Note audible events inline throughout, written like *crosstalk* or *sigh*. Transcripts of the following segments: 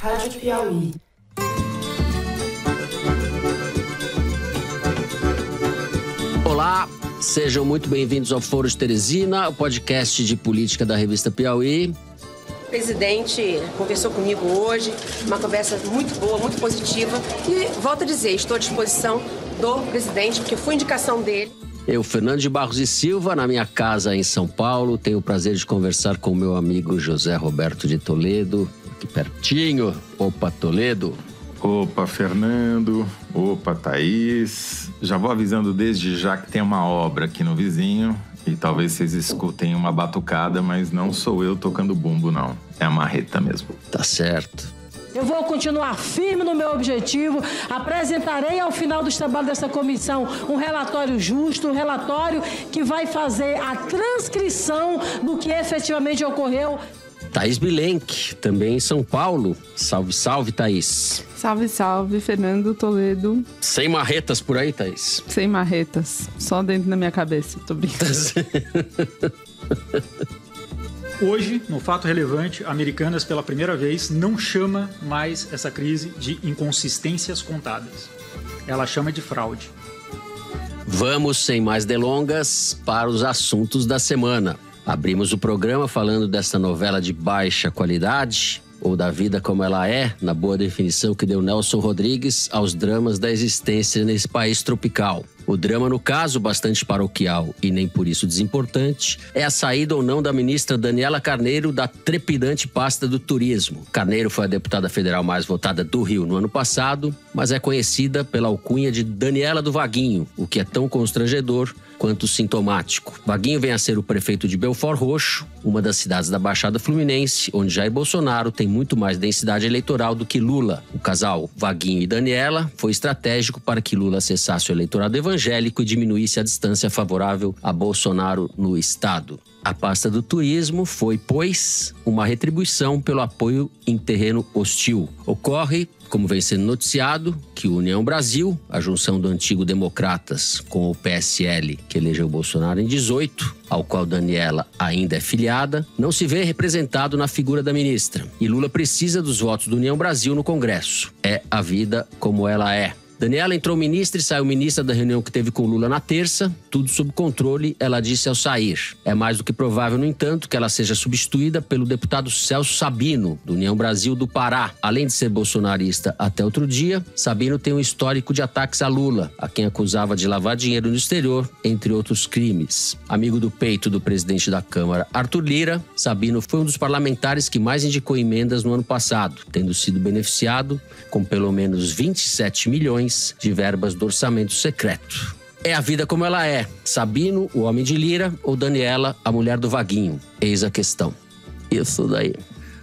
Rádio Piauí. Olá, sejam muito bem-vindos ao Foro de Teresina, o podcast de política da revista Piauí. O presidente conversou comigo hoje, uma conversa muito boa, muito positiva. E volto a dizer, estou à disposição do presidente, porque foi indicação dele. Eu, Fernando de Barros e Silva, na minha casa em São Paulo, tenho o prazer de conversar com meu amigo José Roberto de Toledo, aqui pertinho. Opa, Toledo. Opa, Fernando. Opa, Thaís. Já vou avisando desde já que tem uma obra aqui no vizinho. E talvez vocês escutem uma batucada, mas não sou eu tocando bumbo, não. É a marreta mesmo. Tá certo. Eu vou continuar firme no meu objetivo. Apresentarei ao final dos trabalhos dessa comissão um relatório justo, um relatório que vai fazer a transcrição do que efetivamente ocorreu. Thaís Bilenque, também em São Paulo. Salve, salve, Thaís. Salve, salve, Fernando Toledo. Sem marretas por aí, Thaís? Sem marretas. Só dentro da minha cabeça, tô brincando. *laughs* Hoje, no fato relevante, Americanas pela primeira vez não chama mais essa crise de inconsistências contadas. Ela chama de fraude. Vamos, sem mais delongas, para os assuntos da semana. Abrimos o programa falando dessa novela de baixa qualidade, ou da vida como ela é, na boa definição que deu Nelson Rodrigues aos dramas da existência nesse país tropical. O drama, no caso, bastante paroquial e nem por isso desimportante, é a saída ou não da ministra Daniela Carneiro da trepidante pasta do turismo. Carneiro foi a deputada federal mais votada do Rio no ano passado, mas é conhecida pela alcunha de Daniela do Vaguinho, o que é tão constrangedor quanto sintomático. Vaguinho vem a ser o prefeito de Belfort Roxo, uma das cidades da Baixada Fluminense, onde Jair Bolsonaro tem muito mais densidade eleitoral do que Lula. O casal Vaguinho e Daniela foi estratégico para que Lula acessasse o eleitorado evangélico e diminuísse a distância favorável a Bolsonaro no estado. A pasta do turismo foi, pois, uma retribuição pelo apoio em terreno hostil. Ocorre como vem sendo noticiado, que União Brasil, a junção do antigo Democratas com o PSL, que elegeu Bolsonaro em 18, ao qual Daniela ainda é filiada, não se vê representado na figura da ministra. E Lula precisa dos votos do União Brasil no Congresso. É a vida como ela é. Daniela entrou ministra e saiu ministra da reunião que teve com Lula na terça, tudo sob controle, ela disse ao sair. É mais do que provável, no entanto, que ela seja substituída pelo deputado Celso Sabino, do União Brasil do Pará. Além de ser bolsonarista até outro dia, Sabino tem um histórico de ataques a Lula, a quem acusava de lavar dinheiro no exterior, entre outros crimes. Amigo do peito do presidente da Câmara, Arthur Lira, Sabino foi um dos parlamentares que mais indicou emendas no ano passado, tendo sido beneficiado com pelo menos 27 milhões milhões de verbas do orçamento secreto. É a vida como ela é. Sabino, o homem de Lira, ou Daniela, a mulher do Vaguinho? Eis a questão. Isso daí.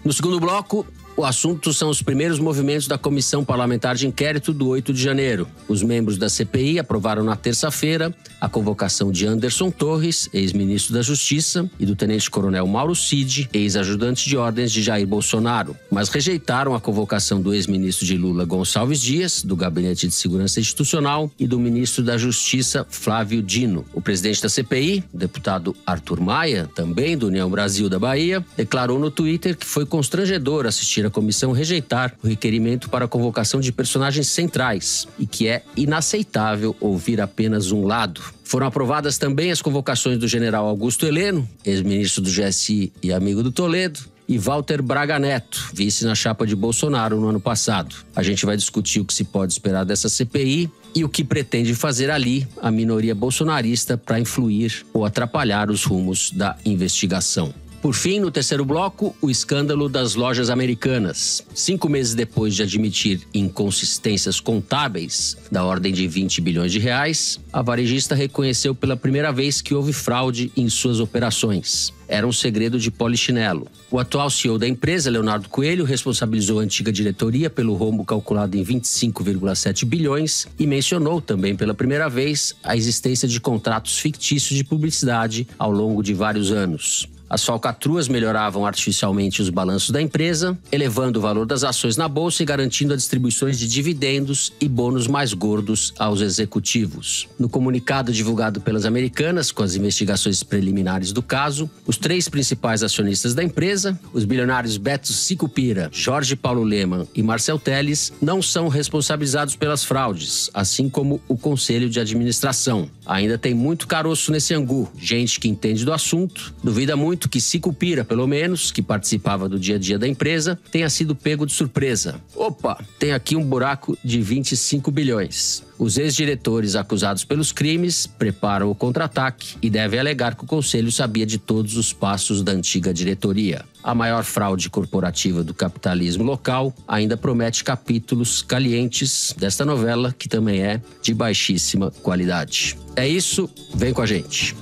No segundo bloco, o assunto são os primeiros movimentos da Comissão Parlamentar de Inquérito do 8 de janeiro. Os membros da CPI aprovaram na terça-feira a convocação de Anderson Torres, ex-ministro da Justiça, e do tenente-coronel Mauro Cid, ex-ajudante de ordens de Jair Bolsonaro, mas rejeitaram a convocação do ex-ministro de Lula Gonçalves Dias, do Gabinete de Segurança Institucional, e do ministro da Justiça Flávio Dino. O presidente da CPI, o deputado Arthur Maia, também do União Brasil da Bahia, declarou no Twitter que foi constrangedor assistir a comissão rejeitar o requerimento para a convocação de personagens centrais e que é inaceitável ouvir apenas um lado. Foram aprovadas também as convocações do general Augusto Heleno, ex-ministro do GSI e amigo do Toledo, e Walter Braga Neto, vice na chapa de Bolsonaro no ano passado. A gente vai discutir o que se pode esperar dessa CPI e o que pretende fazer ali a minoria bolsonarista para influir ou atrapalhar os rumos da investigação. Por fim, no terceiro bloco, o escândalo das lojas americanas. Cinco meses depois de admitir inconsistências contábeis da ordem de 20 bilhões de reais, a varejista reconheceu pela primeira vez que houve fraude em suas operações. Era um segredo de polichinelo. O atual CEO da empresa, Leonardo Coelho, responsabilizou a antiga diretoria pelo rombo calculado em 25,7 bilhões e mencionou também pela primeira vez a existência de contratos fictícios de publicidade ao longo de vários anos. As falcatruas melhoravam artificialmente os balanços da empresa, elevando o valor das ações na bolsa e garantindo as distribuições de dividendos e bônus mais gordos aos executivos. No comunicado divulgado pelas americanas com as investigações preliminares do caso, os três principais acionistas da empresa, os bilionários Beto Sicupira, Jorge Paulo Leman e Marcel Teles, não são responsabilizados pelas fraudes, assim como o conselho de administração. Ainda tem muito caroço nesse angu, gente que entende do assunto, duvida muito que Sicupira, pelo menos, que participava do dia a dia da empresa, tenha sido pego de surpresa. Opa, tem aqui um buraco de 25 bilhões. Os ex-diretores acusados pelos crimes preparam o contra-ataque e devem alegar que o conselho sabia de todos os passos da antiga diretoria. A maior fraude corporativa do capitalismo local ainda promete capítulos calientes desta novela, que também é de baixíssima qualidade. É isso, vem com a gente.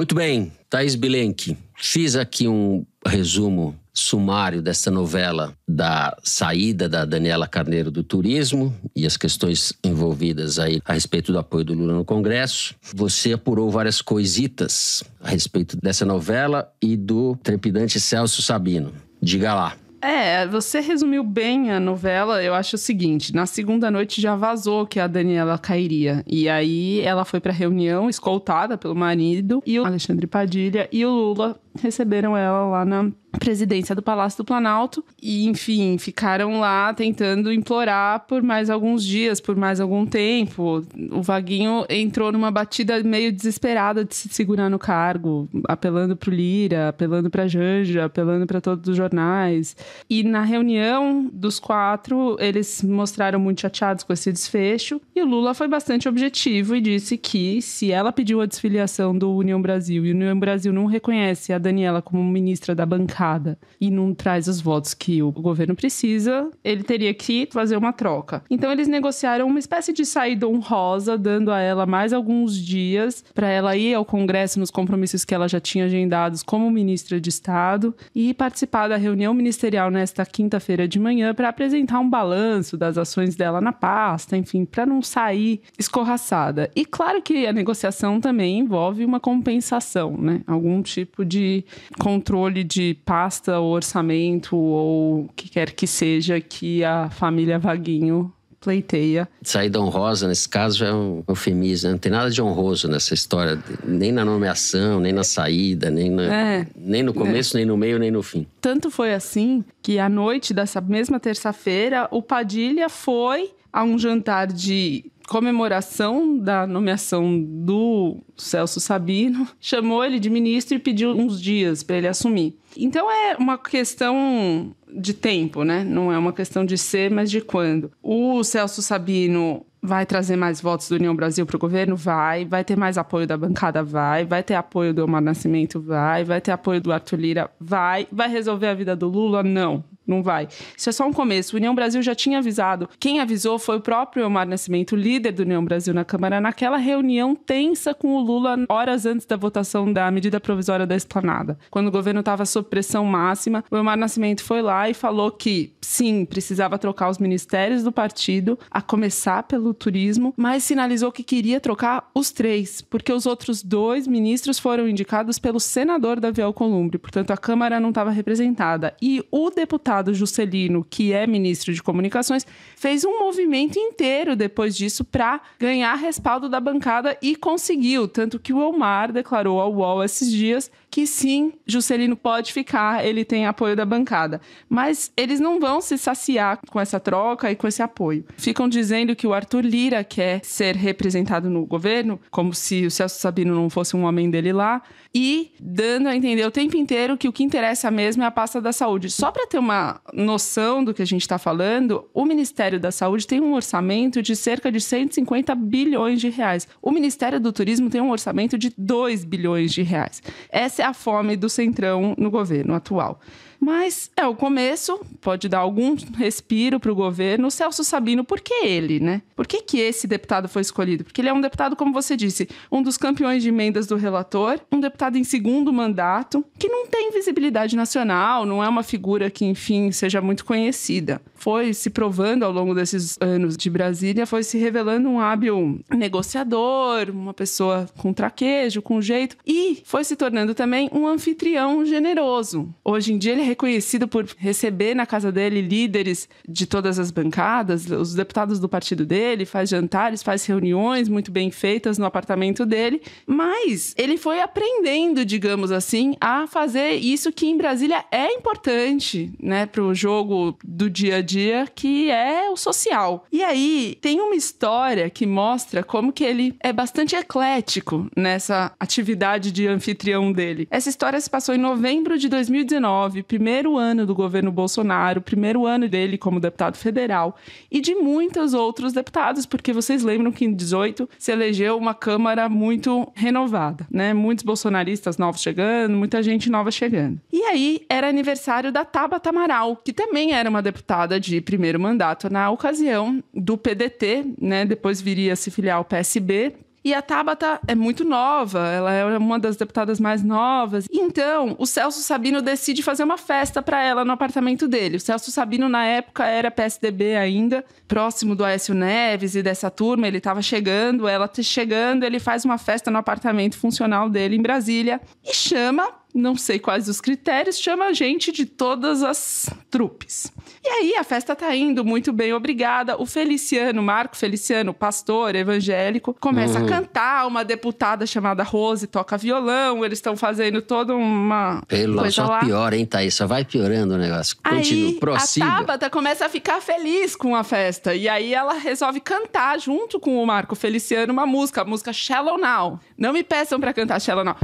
Muito bem, Thaís Bilenque. Fiz aqui um resumo sumário dessa novela da saída da Daniela Carneiro do turismo e as questões envolvidas aí a respeito do apoio do Lula no Congresso. Você apurou várias coisitas a respeito dessa novela e do trepidante Celso Sabino. Diga lá. É, você resumiu bem a novela. Eu acho o seguinte: na segunda noite já vazou que a Daniela cairia. E aí ela foi pra reunião, escoltada pelo marido e o Alexandre Padilha e o Lula receberam ela lá na presidência do Palácio do Planalto e, enfim, ficaram lá tentando implorar por mais alguns dias, por mais algum tempo. O Vaguinho entrou numa batida meio desesperada de se segurar no cargo, apelando pro Lira, apelando pra Janja, apelando para todos os jornais. E na reunião dos quatro, eles mostraram muito chateados com esse desfecho e o Lula foi bastante objetivo e disse que se ela pediu a desfiliação do União Brasil e o União Brasil não reconhece a Daniela como ministra da bancada e não traz os votos que o governo precisa, ele teria que fazer uma troca. Então eles negociaram uma espécie de saída honrosa, dando a ela mais alguns dias para ela ir ao Congresso nos compromissos que ela já tinha agendados como ministra de Estado e participar da reunião ministerial nesta quinta-feira de manhã para apresentar um balanço das ações dela na pasta, enfim, para não sair escorraçada. E claro que a negociação também envolve uma compensação, né? Algum tipo de controle de pasta ou orçamento ou o que quer que seja que a família Vaguinho pleiteia. Saída honrosa, nesse caso, é um eufemismo. Né? Não tem nada de honroso nessa história, nem na nomeação, nem na saída, nem, na, é, nem no começo, é. nem no meio, nem no fim. Tanto foi assim que, à noite dessa mesma terça-feira, o Padilha foi a um jantar de comemoração da nomeação do Celso Sabino, *laughs* chamou ele de ministro e pediu uns dias para ele assumir. Então é uma questão de tempo, né? Não é uma questão de ser, mas de quando. O Celso Sabino vai trazer mais votos do União Brasil para o governo? Vai. Vai ter mais apoio da bancada? Vai. Vai ter apoio do Omar Nascimento? Vai. Vai ter apoio do Arthur Lira? Vai. Vai resolver a vida do Lula? Não não vai. Isso é só um começo. O União Brasil já tinha avisado. Quem avisou foi o próprio Omar Nascimento, líder do União Brasil na Câmara, naquela reunião tensa com o Lula horas antes da votação da medida provisória da esplanada. Quando o governo estava sob pressão máxima, o Omar Nascimento foi lá e falou que, sim, precisava trocar os ministérios do partido, a começar pelo turismo, mas sinalizou que queria trocar os três, porque os outros dois ministros foram indicados pelo senador Davi Alcolumbre, portanto a Câmara não estava representada. E o deputado deputado Juscelino, que é ministro de Comunicações, fez um movimento inteiro depois disso para ganhar respaldo da bancada e conseguiu. Tanto que o Omar declarou ao UOL esses dias que sim, Juscelino pode ficar, ele tem apoio da bancada. Mas eles não vão se saciar com essa troca e com esse apoio. Ficam dizendo que o Arthur Lira quer ser representado no governo, como se o Celso Sabino não fosse um homem dele lá, e dando a entender o tempo inteiro que o que interessa mesmo é a pasta da saúde. Só para ter uma noção do que a gente está falando, o Ministério da Saúde tem um orçamento de cerca de 150 bilhões de reais. O Ministério do Turismo tem um orçamento de 2 bilhões de reais. Essa é a fome do centrão no governo atual. Mas é o começo, pode dar algum respiro para o governo. O Celso Sabino, por que ele, né? Por que, que esse deputado foi escolhido? Porque ele é um deputado, como você disse, um dos campeões de emendas do relator, um deputado em segundo mandato, que não tem visibilidade nacional, não é uma figura que, enfim, seja muito conhecida. Foi se provando ao longo desses anos de Brasília, foi se revelando um hábil negociador, uma pessoa com traquejo, com jeito, e foi se tornando também um anfitrião generoso. Hoje em dia ele reconhecido por receber na casa dele líderes de todas as bancadas, os deputados do partido dele, faz jantares, faz reuniões muito bem feitas no apartamento dele, mas ele foi aprendendo, digamos assim, a fazer isso que em Brasília é importante, né, para o jogo do dia a dia, que é o social. E aí tem uma história que mostra como que ele é bastante eclético nessa atividade de anfitrião dele. Essa história se passou em novembro de 2019, primeiro ano do governo Bolsonaro, primeiro ano dele como deputado federal e de muitos outros deputados, porque vocês lembram que em 18 se elegeu uma Câmara muito renovada, né? Muitos bolsonaristas novos chegando, muita gente nova chegando. E aí era aniversário da Tabata Amaral, que também era uma deputada de primeiro mandato na ocasião do PDT, né? Depois viria a se filiar ao PSB e a Tabata é muito nova, ela é uma das deputadas mais novas. Então, o Celso Sabino decide fazer uma festa para ela no apartamento dele. O Celso Sabino, na época, era PSDB ainda, próximo do Aécio Neves e dessa turma. Ele estava chegando, ela chegando, ele faz uma festa no apartamento funcional dele em Brasília e chama não sei quais os critérios, chama a gente de todas as trupes. E aí a festa tá indo muito bem, obrigada. O Feliciano, Marco Feliciano, pastor evangélico, começa uhum. a cantar. Uma deputada chamada Rose toca violão. Eles estão fazendo toda uma. Pelo coisa só lá. pior, hein, Thaís? Só vai piorando o negócio. Continua, prossiga. A Tabata começa a ficar feliz com a festa. E aí ela resolve cantar junto com o Marco Feliciano uma música, a música Shallow Now. Não me peçam para cantar Shallow Now.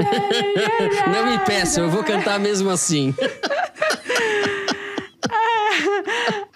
*laughs* Não me peçam, eu vou cantar mesmo assim. *laughs*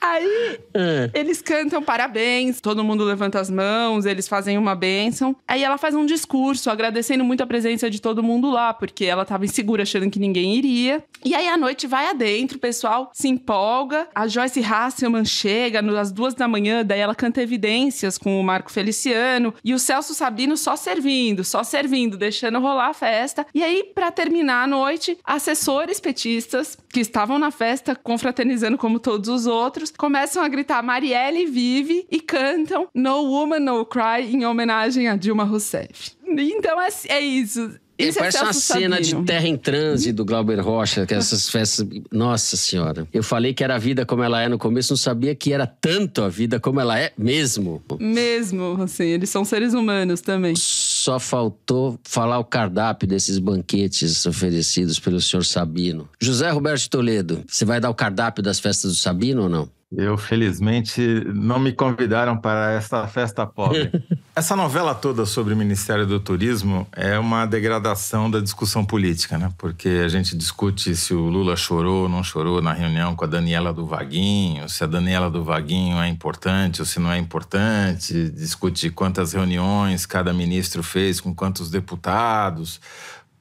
Aí é. eles cantam parabéns, todo mundo levanta as mãos, eles fazem uma bênção. Aí ela faz um discurso agradecendo muito a presença de todo mundo lá, porque ela tava insegura achando que ninguém iria. E aí a noite vai adentro, o pessoal se empolga. A Joyce Hasselman chega às duas da manhã, daí ela canta evidências com o Marco Feliciano e o Celso Sabino só servindo, só servindo, deixando rolar a festa. E aí, para terminar a noite, assessores petistas que estavam na festa confraternizando como todos os outros começam a gritar Marielle vive e cantam No Woman No Cry em homenagem a Dilma Rousseff. Então é, é, é isso. É, parece é uma cena de Terra em Transe do Glauber Rocha, que essas festas. Nossa Senhora. Eu falei que era a vida como ela é no começo, não sabia que era tanto a vida como ela é mesmo. Mesmo, assim, eles são seres humanos também. Só faltou falar o cardápio desses banquetes oferecidos pelo senhor Sabino. José Roberto Toledo, você vai dar o cardápio das festas do Sabino ou não? Eu, felizmente, não me convidaram para esta festa pobre. *laughs* Essa novela toda sobre o Ministério do Turismo é uma degradação da discussão política, né? Porque a gente discute se o Lula chorou ou não chorou na reunião com a Daniela do Vaguinho, se a Daniela do Vaguinho é importante ou se não é importante, discute quantas reuniões cada ministro fez com quantos deputados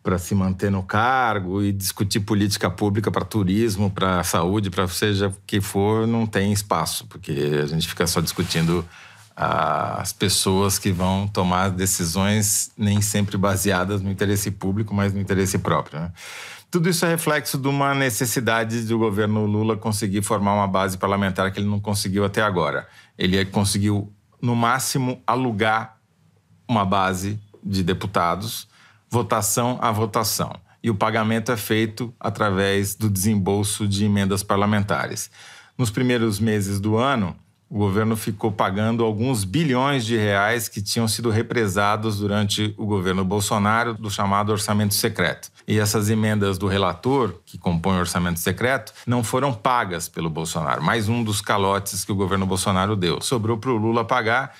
para se manter no cargo e discutir política pública para turismo, para saúde, para seja o que for, não tem espaço, porque a gente fica só discutindo ah, as pessoas que vão tomar decisões nem sempre baseadas no interesse público, mas no interesse próprio. Né? Tudo isso é reflexo de uma necessidade do governo Lula conseguir formar uma base parlamentar que ele não conseguiu até agora. Ele conseguiu, no máximo, alugar uma base de deputados votação a votação. E o pagamento é feito através do desembolso de emendas parlamentares. Nos primeiros meses do ano, o governo ficou pagando alguns bilhões de reais que tinham sido represados durante o governo Bolsonaro do chamado orçamento secreto. E essas emendas do relator, que compõe o orçamento secreto, não foram pagas pelo Bolsonaro. Mais um dos calotes que o governo Bolsonaro deu. Sobrou para o Lula pagar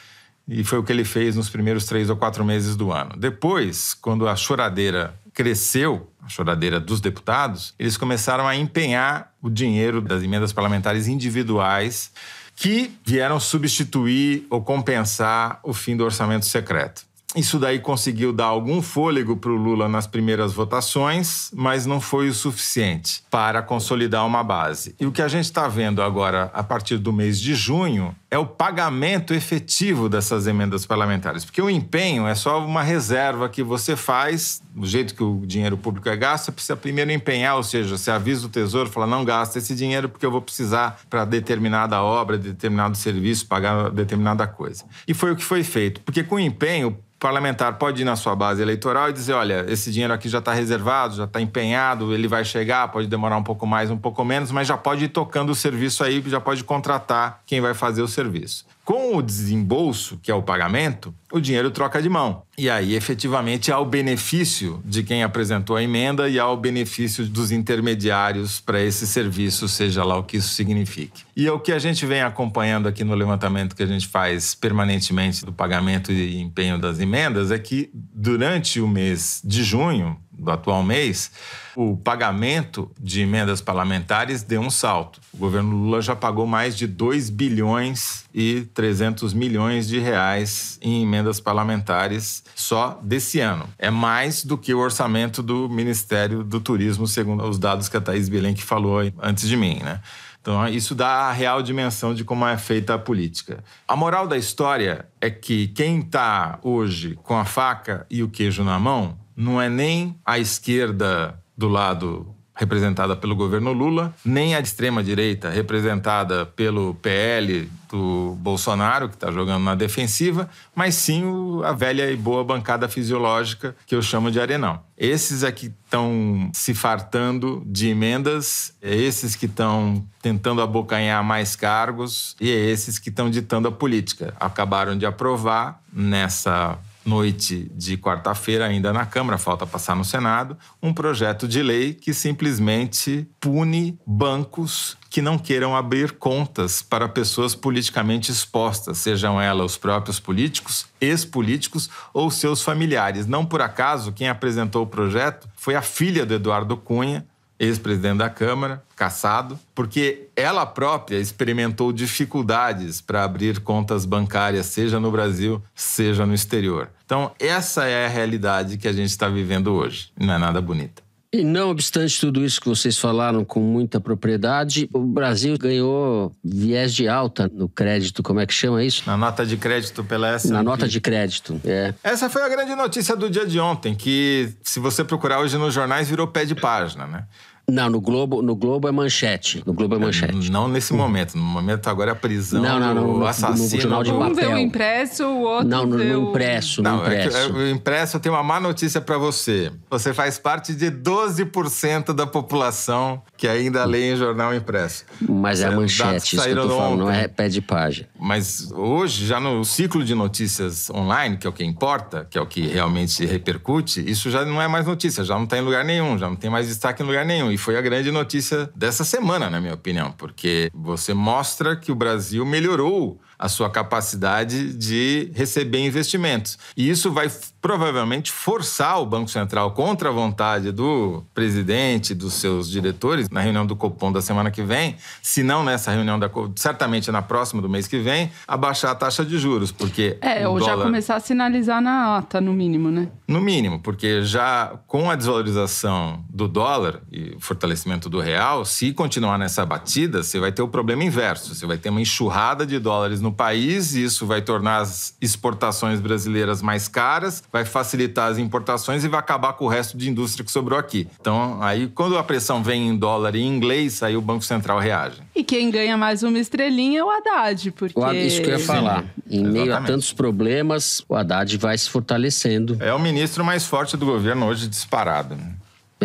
e foi o que ele fez nos primeiros três ou quatro meses do ano. Depois, quando a choradeira cresceu, a choradeira dos deputados, eles começaram a empenhar o dinheiro das emendas parlamentares individuais que vieram substituir ou compensar o fim do orçamento secreto. Isso daí conseguiu dar algum fôlego para o Lula nas primeiras votações, mas não foi o suficiente para consolidar uma base. E o que a gente está vendo agora, a partir do mês de junho, é o pagamento efetivo dessas emendas parlamentares. Porque o empenho é só uma reserva que você faz, do jeito que o dinheiro público é gasto, você precisa primeiro empenhar, ou seja, você avisa o Tesouro, fala, não gasta esse dinheiro porque eu vou precisar para determinada obra, determinado serviço, pagar determinada coisa. E foi o que foi feito. Porque com o empenho, parlamentar pode ir na sua base eleitoral e dizer: olha, esse dinheiro aqui já está reservado, já está empenhado, ele vai chegar, pode demorar um pouco mais, um pouco menos, mas já pode ir tocando o serviço aí, já pode contratar quem vai fazer o serviço. Com o desembolso, que é o pagamento, o dinheiro troca de mão. E aí, efetivamente, há o benefício de quem apresentou a emenda e há o benefício dos intermediários para esse serviço, seja lá o que isso signifique. E é o que a gente vem acompanhando aqui no levantamento que a gente faz permanentemente do pagamento e empenho das emendas é que durante o mês de junho, do atual mês, o pagamento de emendas parlamentares deu um salto. O governo Lula já pagou mais de 2 bilhões e 300 milhões de reais em emendas parlamentares só desse ano. É mais do que o orçamento do Ministério do Turismo, segundo os dados que a Thaís Belen que falou antes de mim, né? Então, isso dá a real dimensão de como é feita a política. A moral da história é que quem está hoje com a faca e o queijo na mão não é nem a esquerda do lado representada pelo governo Lula, nem a extrema direita representada pelo PL do Bolsonaro, que está jogando na defensiva, mas sim a velha e boa bancada fisiológica que eu chamo de arenão. Esses aqui é estão se fartando de emendas, é esses que estão tentando abocanhar mais cargos e é esses que estão ditando a política. Acabaram de aprovar nessa noite de quarta-feira, ainda na Câmara, falta passar no Senado, um projeto de lei que simplesmente pune bancos que não queiram abrir contas para pessoas politicamente expostas, sejam elas os próprios políticos, ex-políticos ou seus familiares. Não por acaso, quem apresentou o projeto foi a filha do Eduardo Cunha, ex-presidente da Câmara, caçado, porque ela própria experimentou dificuldades para abrir contas bancárias, seja no Brasil, seja no exterior. Então, essa é a realidade que a gente está vivendo hoje. Não é nada bonita. E não obstante tudo isso que vocês falaram com muita propriedade, o Brasil ganhou viés de alta no crédito, como é que chama isso? Na nota de crédito pela S. Na nota de crédito, é. Essa foi a grande notícia do dia de ontem, que se você procurar hoje nos jornais virou pé de página, né? Não, no Globo, no Globo é manchete. No Globo é manchete. Não nesse hum. momento. No momento agora é a prisão, não, não, não, o assassino. No, no, no de um papel. vê o impresso, o outro Não, no, no impresso, não, no impresso. É que, é, o impresso tem uma má notícia para você. Você faz parte de 12% da população que ainda lê em jornal impresso. Mas é, é manchete, isso que eu tô falando, não é pé de página. Mas hoje, já no ciclo de notícias online, que é o que importa, que é o que realmente repercute, isso já não é mais notícia, já não está em lugar nenhum, já não tem mais destaque em lugar nenhum e foi a grande notícia dessa semana, na minha opinião, porque você mostra que o Brasil melhorou a sua capacidade de receber investimentos. E isso vai provavelmente forçar o Banco Central, contra a vontade do presidente, dos seus diretores, na reunião do Copom da semana que vem, se não nessa reunião, da, certamente na próxima do mês que vem, abaixar a taxa de juros, porque. É, ou dólar... já começar a sinalizar na ata, no mínimo, né? No mínimo, porque já com a desvalorização do dólar e fortalecimento do real, se continuar nessa batida, você vai ter o problema inverso, você vai ter uma enxurrada de dólares no país, isso vai tornar as exportações brasileiras mais caras, vai facilitar as importações e vai acabar com o resto de indústria que sobrou aqui. Então, aí quando a pressão vem em dólar e em inglês, aí o Banco Central reage. E quem ganha mais uma estrelinha é o Haddad, porque... O Haddad, isso que eu ia falar. Sim, em meio a tantos problemas, o Haddad vai se fortalecendo. É o ministro mais forte do governo hoje disparado. Né?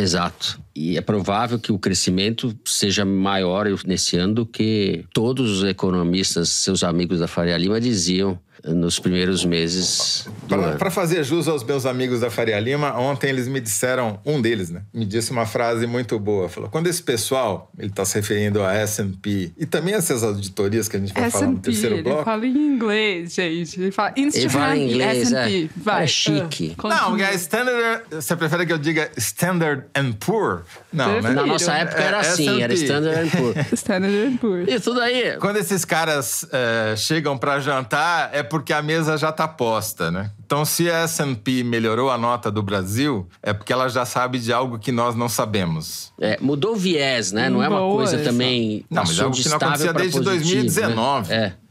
Exato. E é provável que o crescimento seja maior nesse ano do que todos os economistas, seus amigos da Faria Lima, diziam nos primeiros meses. Para fazer jus aos meus amigos da Faria Lima, ontem eles me disseram, um deles, né? Me disse uma frase muito boa. Falou: quando esse pessoal, ele está se referindo a SP e também essas auditorias que a gente vai falar no terceiro ele bloco. Ele fala em inglês, gente. Ele fala, ele fala em inglês, É, vai. É chique. Uh, não, é standard. Você prefere que eu diga Standard and Poor? Não, né? Na nossa época era é, assim, era Standard and Poor. *laughs* standard and Poor. Isso daí. Quando esses caras uh, chegam para jantar, é porque a mesa já está posta, né? Então, se a S&P melhorou a nota do Brasil, é porque ela já sabe de algo que nós não sabemos. É, mudou o viés, né? Não, é uma coisa também... Não, mas é algo que não acontecia desde positivo, 2019. Né? É. é.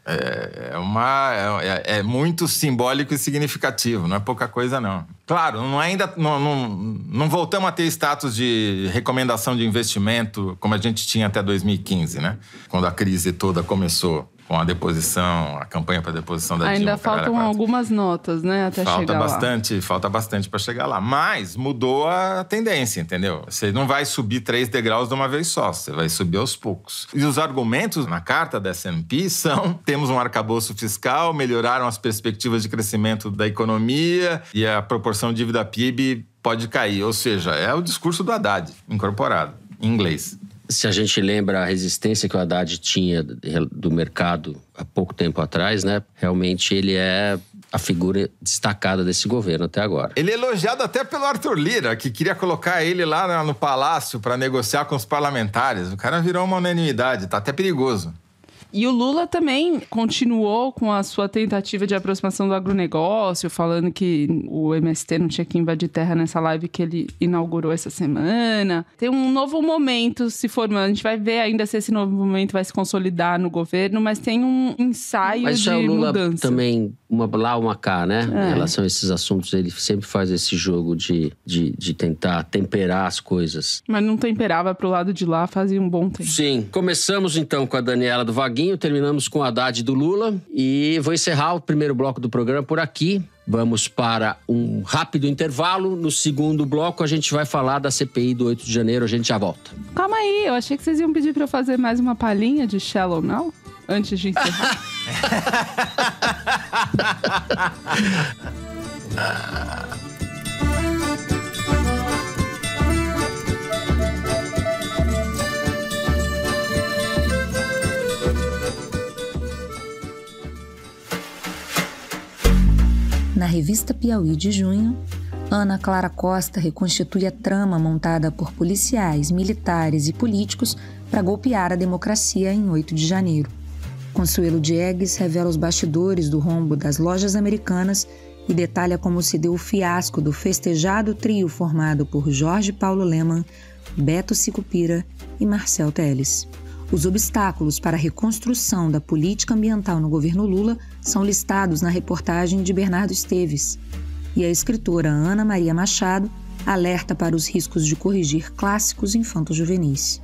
É, uma, é, é, é, muito simbólico e significativo, não é pouca coisa, não. Claro, não é ainda não, não, não, voltamos a ter status de recomendação de investimento como a gente tinha até 2015, né? Quando a crise toda começou com a deposição, a campanha para deposição da Ainda Dilma. Ainda faltam caralho, algumas notas, né, até falta chegar bastante, lá. Falta bastante para chegar lá. Mas mudou a tendência, entendeu? Você não vai subir três degraus de uma vez só, você vai subir aos poucos. E os argumentos na carta da S&P *laughs* são temos um arcabouço fiscal, melhoraram as perspectivas de crescimento da economia e a proporção dívida PIB pode cair. Ou seja, é o discurso do Haddad incorporado em inglês. Se a gente lembra a resistência que o Haddad tinha do mercado há pouco tempo atrás, né? Realmente ele é a figura destacada desse governo até agora. Ele é elogiado até pelo Arthur Lira, que queria colocar ele lá no palácio para negociar com os parlamentares. O cara virou uma unanimidade, tá até perigoso. E o Lula também continuou com a sua tentativa de aproximação do agronegócio, falando que o MST não tinha que invadir terra nessa live que ele inaugurou essa semana. Tem um novo momento se formando. A gente vai ver ainda se esse novo momento vai se consolidar no governo, mas tem um ensaio mas de é o Lula mudança. também uma lá, uma cá, né? É. Em relação a esses assuntos, ele sempre faz esse jogo de, de, de tentar temperar as coisas. Mas não temperava pro lado de lá fazia um bom tempo. Sim. Começamos então com a Daniela do vag terminamos com a Haddad do Lula e vou encerrar o primeiro bloco do programa por aqui. Vamos para um rápido intervalo. No segundo bloco, a gente vai falar da CPI do 8 de janeiro. A gente já volta. Calma aí, eu achei que vocês iam pedir para eu fazer mais uma palhinha de Shallow Now antes de encerrar. *laughs* *laughs* *laughs* Na revista Piauí de junho, Ana Clara Costa reconstitui a trama montada por policiais, militares e políticos para golpear a democracia em 8 de janeiro. Consuelo Diegues revela os bastidores do rombo das lojas americanas e detalha como se deu o fiasco do festejado trio formado por Jorge Paulo Leman, Beto Sicupira e Marcel Teles. Os obstáculos para a reconstrução da política ambiental no governo Lula são listados na reportagem de Bernardo Esteves. E a escritora Ana Maria Machado alerta para os riscos de corrigir clássicos infanto-juvenis.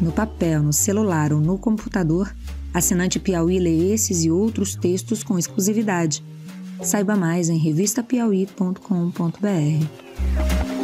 No papel, no celular ou no computador, assinante Piauí lê esses e outros textos com exclusividade. Saiba mais em revistapiauí.com.br.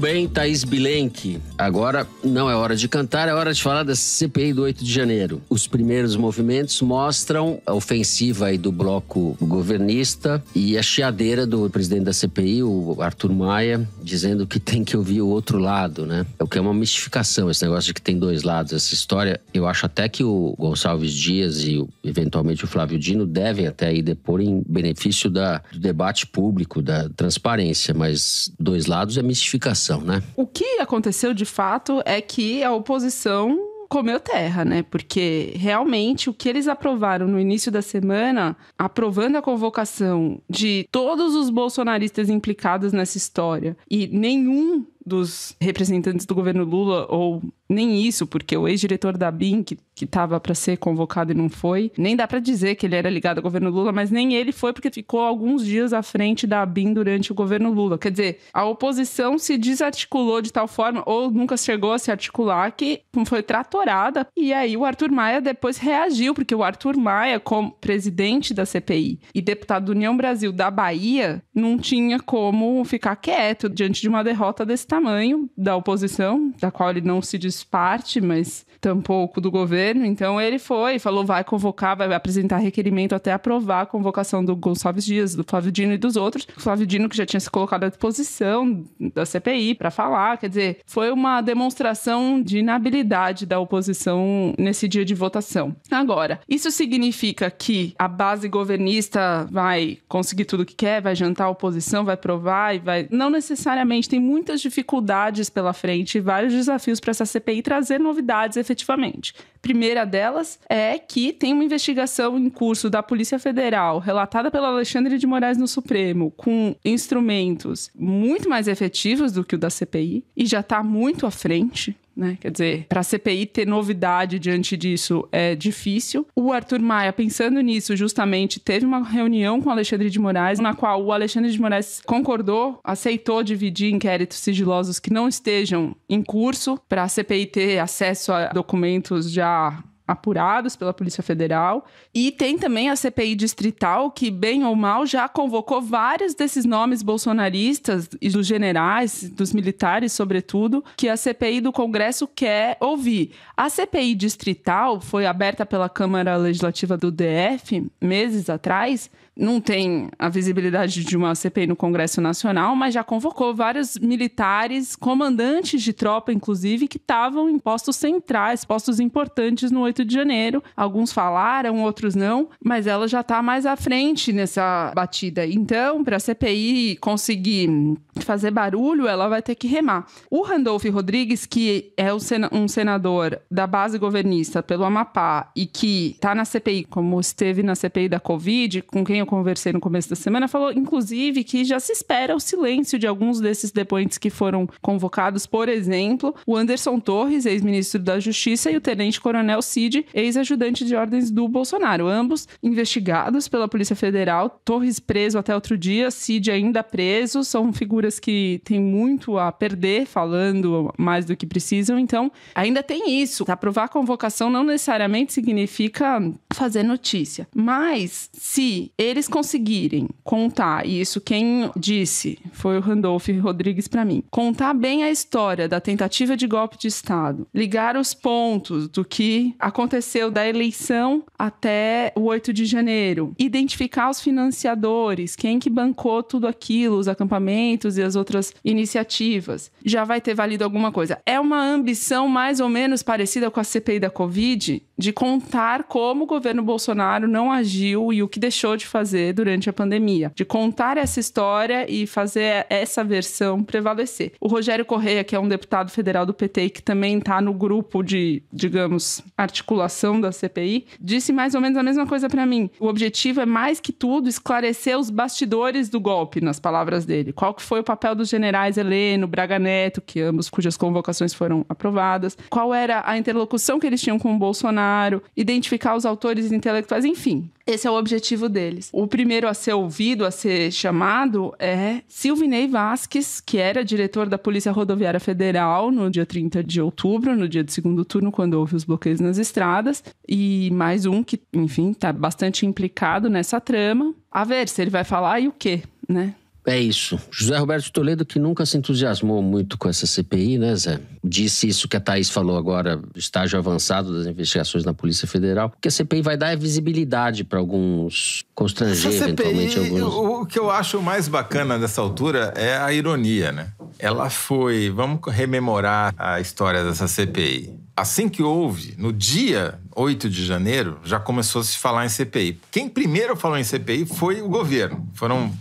bem, Thaís Bilenque. Agora não é hora de cantar, é hora de falar da CPI do 8 de janeiro. Os primeiros movimentos mostram a ofensiva aí do bloco governista e a chiadeira do presidente da CPI, o Arthur Maia, dizendo que tem que ouvir o outro lado, né? É o que é uma mistificação, esse negócio de que tem dois lados. Essa história, eu acho até que o Gonçalves Dias e eventualmente o Flávio Dino devem até aí depor em benefício da, do debate público, da transparência, mas dois lados é mistificação oposição, né? O que aconteceu de fato é que a oposição comeu terra, né? Porque realmente o que eles aprovaram no início da semana, aprovando a convocação de todos os bolsonaristas implicados nessa história e nenhum dos representantes do governo Lula ou nem isso, porque o ex-diretor da BIM, que estava para ser convocado e não foi, nem dá para dizer que ele era ligado ao governo Lula, mas nem ele foi porque ficou alguns dias à frente da BIM durante o governo Lula. Quer dizer, a oposição se desarticulou de tal forma, ou nunca chegou a se articular, que foi tratorada. E aí o Arthur Maia depois reagiu, porque o Arthur Maia, como presidente da CPI e deputado do União Brasil da Bahia, não tinha como ficar quieto diante de uma derrota desse tamanho da oposição, da qual ele não se parte, mas tampouco do governo. Então ele foi, falou, vai convocar, vai apresentar requerimento até aprovar a convocação do Gonçalves Dias, do Flávio Dino e dos outros. O Flávio Dino que já tinha se colocado à disposição da CPI para falar, quer dizer, foi uma demonstração de inabilidade da oposição nesse dia de votação. Agora, isso significa que a base governista vai conseguir tudo que quer, vai jantar a oposição, vai provar e vai. Não necessariamente, tem muitas dificuldades pela frente, vários desafios para essa CPI trazer novidades efetivamente. Primeira delas é que tem uma investigação em curso da Polícia Federal, relatada pelo Alexandre de Moraes no Supremo, com instrumentos muito mais efetivos do que o da CPI, e já está muito à frente né? Quer dizer, para a CPI ter novidade diante disso é difícil. O Arthur Maia, pensando nisso, justamente teve uma reunião com o Alexandre de Moraes, na qual o Alexandre de Moraes concordou, aceitou dividir inquéritos sigilosos que não estejam em curso, para a CPI ter acesso a documentos já apurados pela Polícia Federal. E tem também a CPI distrital, que, bem ou mal, já convocou vários desses nomes bolsonaristas e dos generais, dos militares, sobretudo, que a CPI do Congresso quer ouvir. A CPI distrital foi aberta pela Câmara Legislativa do DF meses atrás não tem a visibilidade de uma CPI no Congresso Nacional, mas já convocou vários militares, comandantes de tropa, inclusive, que estavam em postos centrais, postos importantes no 8 de janeiro. Alguns falaram, outros não, mas ela já está mais à frente nessa batida. Então, para a CPI conseguir fazer barulho, ela vai ter que remar. O Randolph Rodrigues, que é um senador da base governista pelo Amapá e que está na CPI, como esteve na CPI da Covid, com quem eu conversei no começo da semana, falou, inclusive, que já se espera o silêncio de alguns desses depoentes que foram convocados, por exemplo, o Anderson Torres, ex-ministro da Justiça, e o tenente-coronel Cid, ex-ajudante de ordens do Bolsonaro, ambos investigados pela Polícia Federal, Torres preso até outro dia, Cid ainda preso, são figuras que têm muito a perder falando mais do que precisam, então ainda tem isso. Aprovar a convocação não necessariamente significa fazer notícia, mas se ele eles conseguirem contar, e isso quem disse foi o Randolph Rodrigues para mim, contar bem a história da tentativa de golpe de Estado, ligar os pontos do que aconteceu da eleição até o 8 de janeiro, identificar os financiadores, quem que bancou tudo aquilo, os acampamentos e as outras iniciativas, já vai ter valido alguma coisa. É uma ambição mais ou menos parecida com a CPI da Covid, de contar como o governo Bolsonaro não agiu e o que deixou de fazer fazer durante a pandemia, de contar essa história e fazer essa versão prevalecer. O Rogério Correia, que é um deputado federal do PT e que também está no grupo de, digamos, articulação da CPI, disse mais ou menos a mesma coisa para mim. O objetivo é mais que tudo esclarecer os bastidores do golpe, nas palavras dele. Qual que foi o papel dos generais Heleno, Braga Neto, que ambos cujas convocações foram aprovadas? Qual era a interlocução que eles tinham com o Bolsonaro? Identificar os autores intelectuais, enfim, esse é o objetivo deles. O primeiro a ser ouvido, a ser chamado, é Silvinei Vasques, que era diretor da Polícia Rodoviária Federal no dia 30 de outubro, no dia do segundo turno, quando houve os bloqueios nas estradas, e mais um que, enfim, está bastante implicado nessa trama. A ver se ele vai falar e o quê, né? É isso. José Roberto Toledo, que nunca se entusiasmou muito com essa CPI, né, Zé? Disse isso que a Thaís falou agora, estágio avançado das investigações na Polícia Federal, porque a CPI vai dar visibilidade para alguns constranger, CPI, eventualmente alguns. O que eu acho mais bacana nessa altura é a ironia, né? Ela foi. Vamos rememorar a história dessa CPI. Assim que houve, no dia 8 de janeiro, já começou a se falar em CPI. Quem primeiro falou em CPI foi o governo. Foram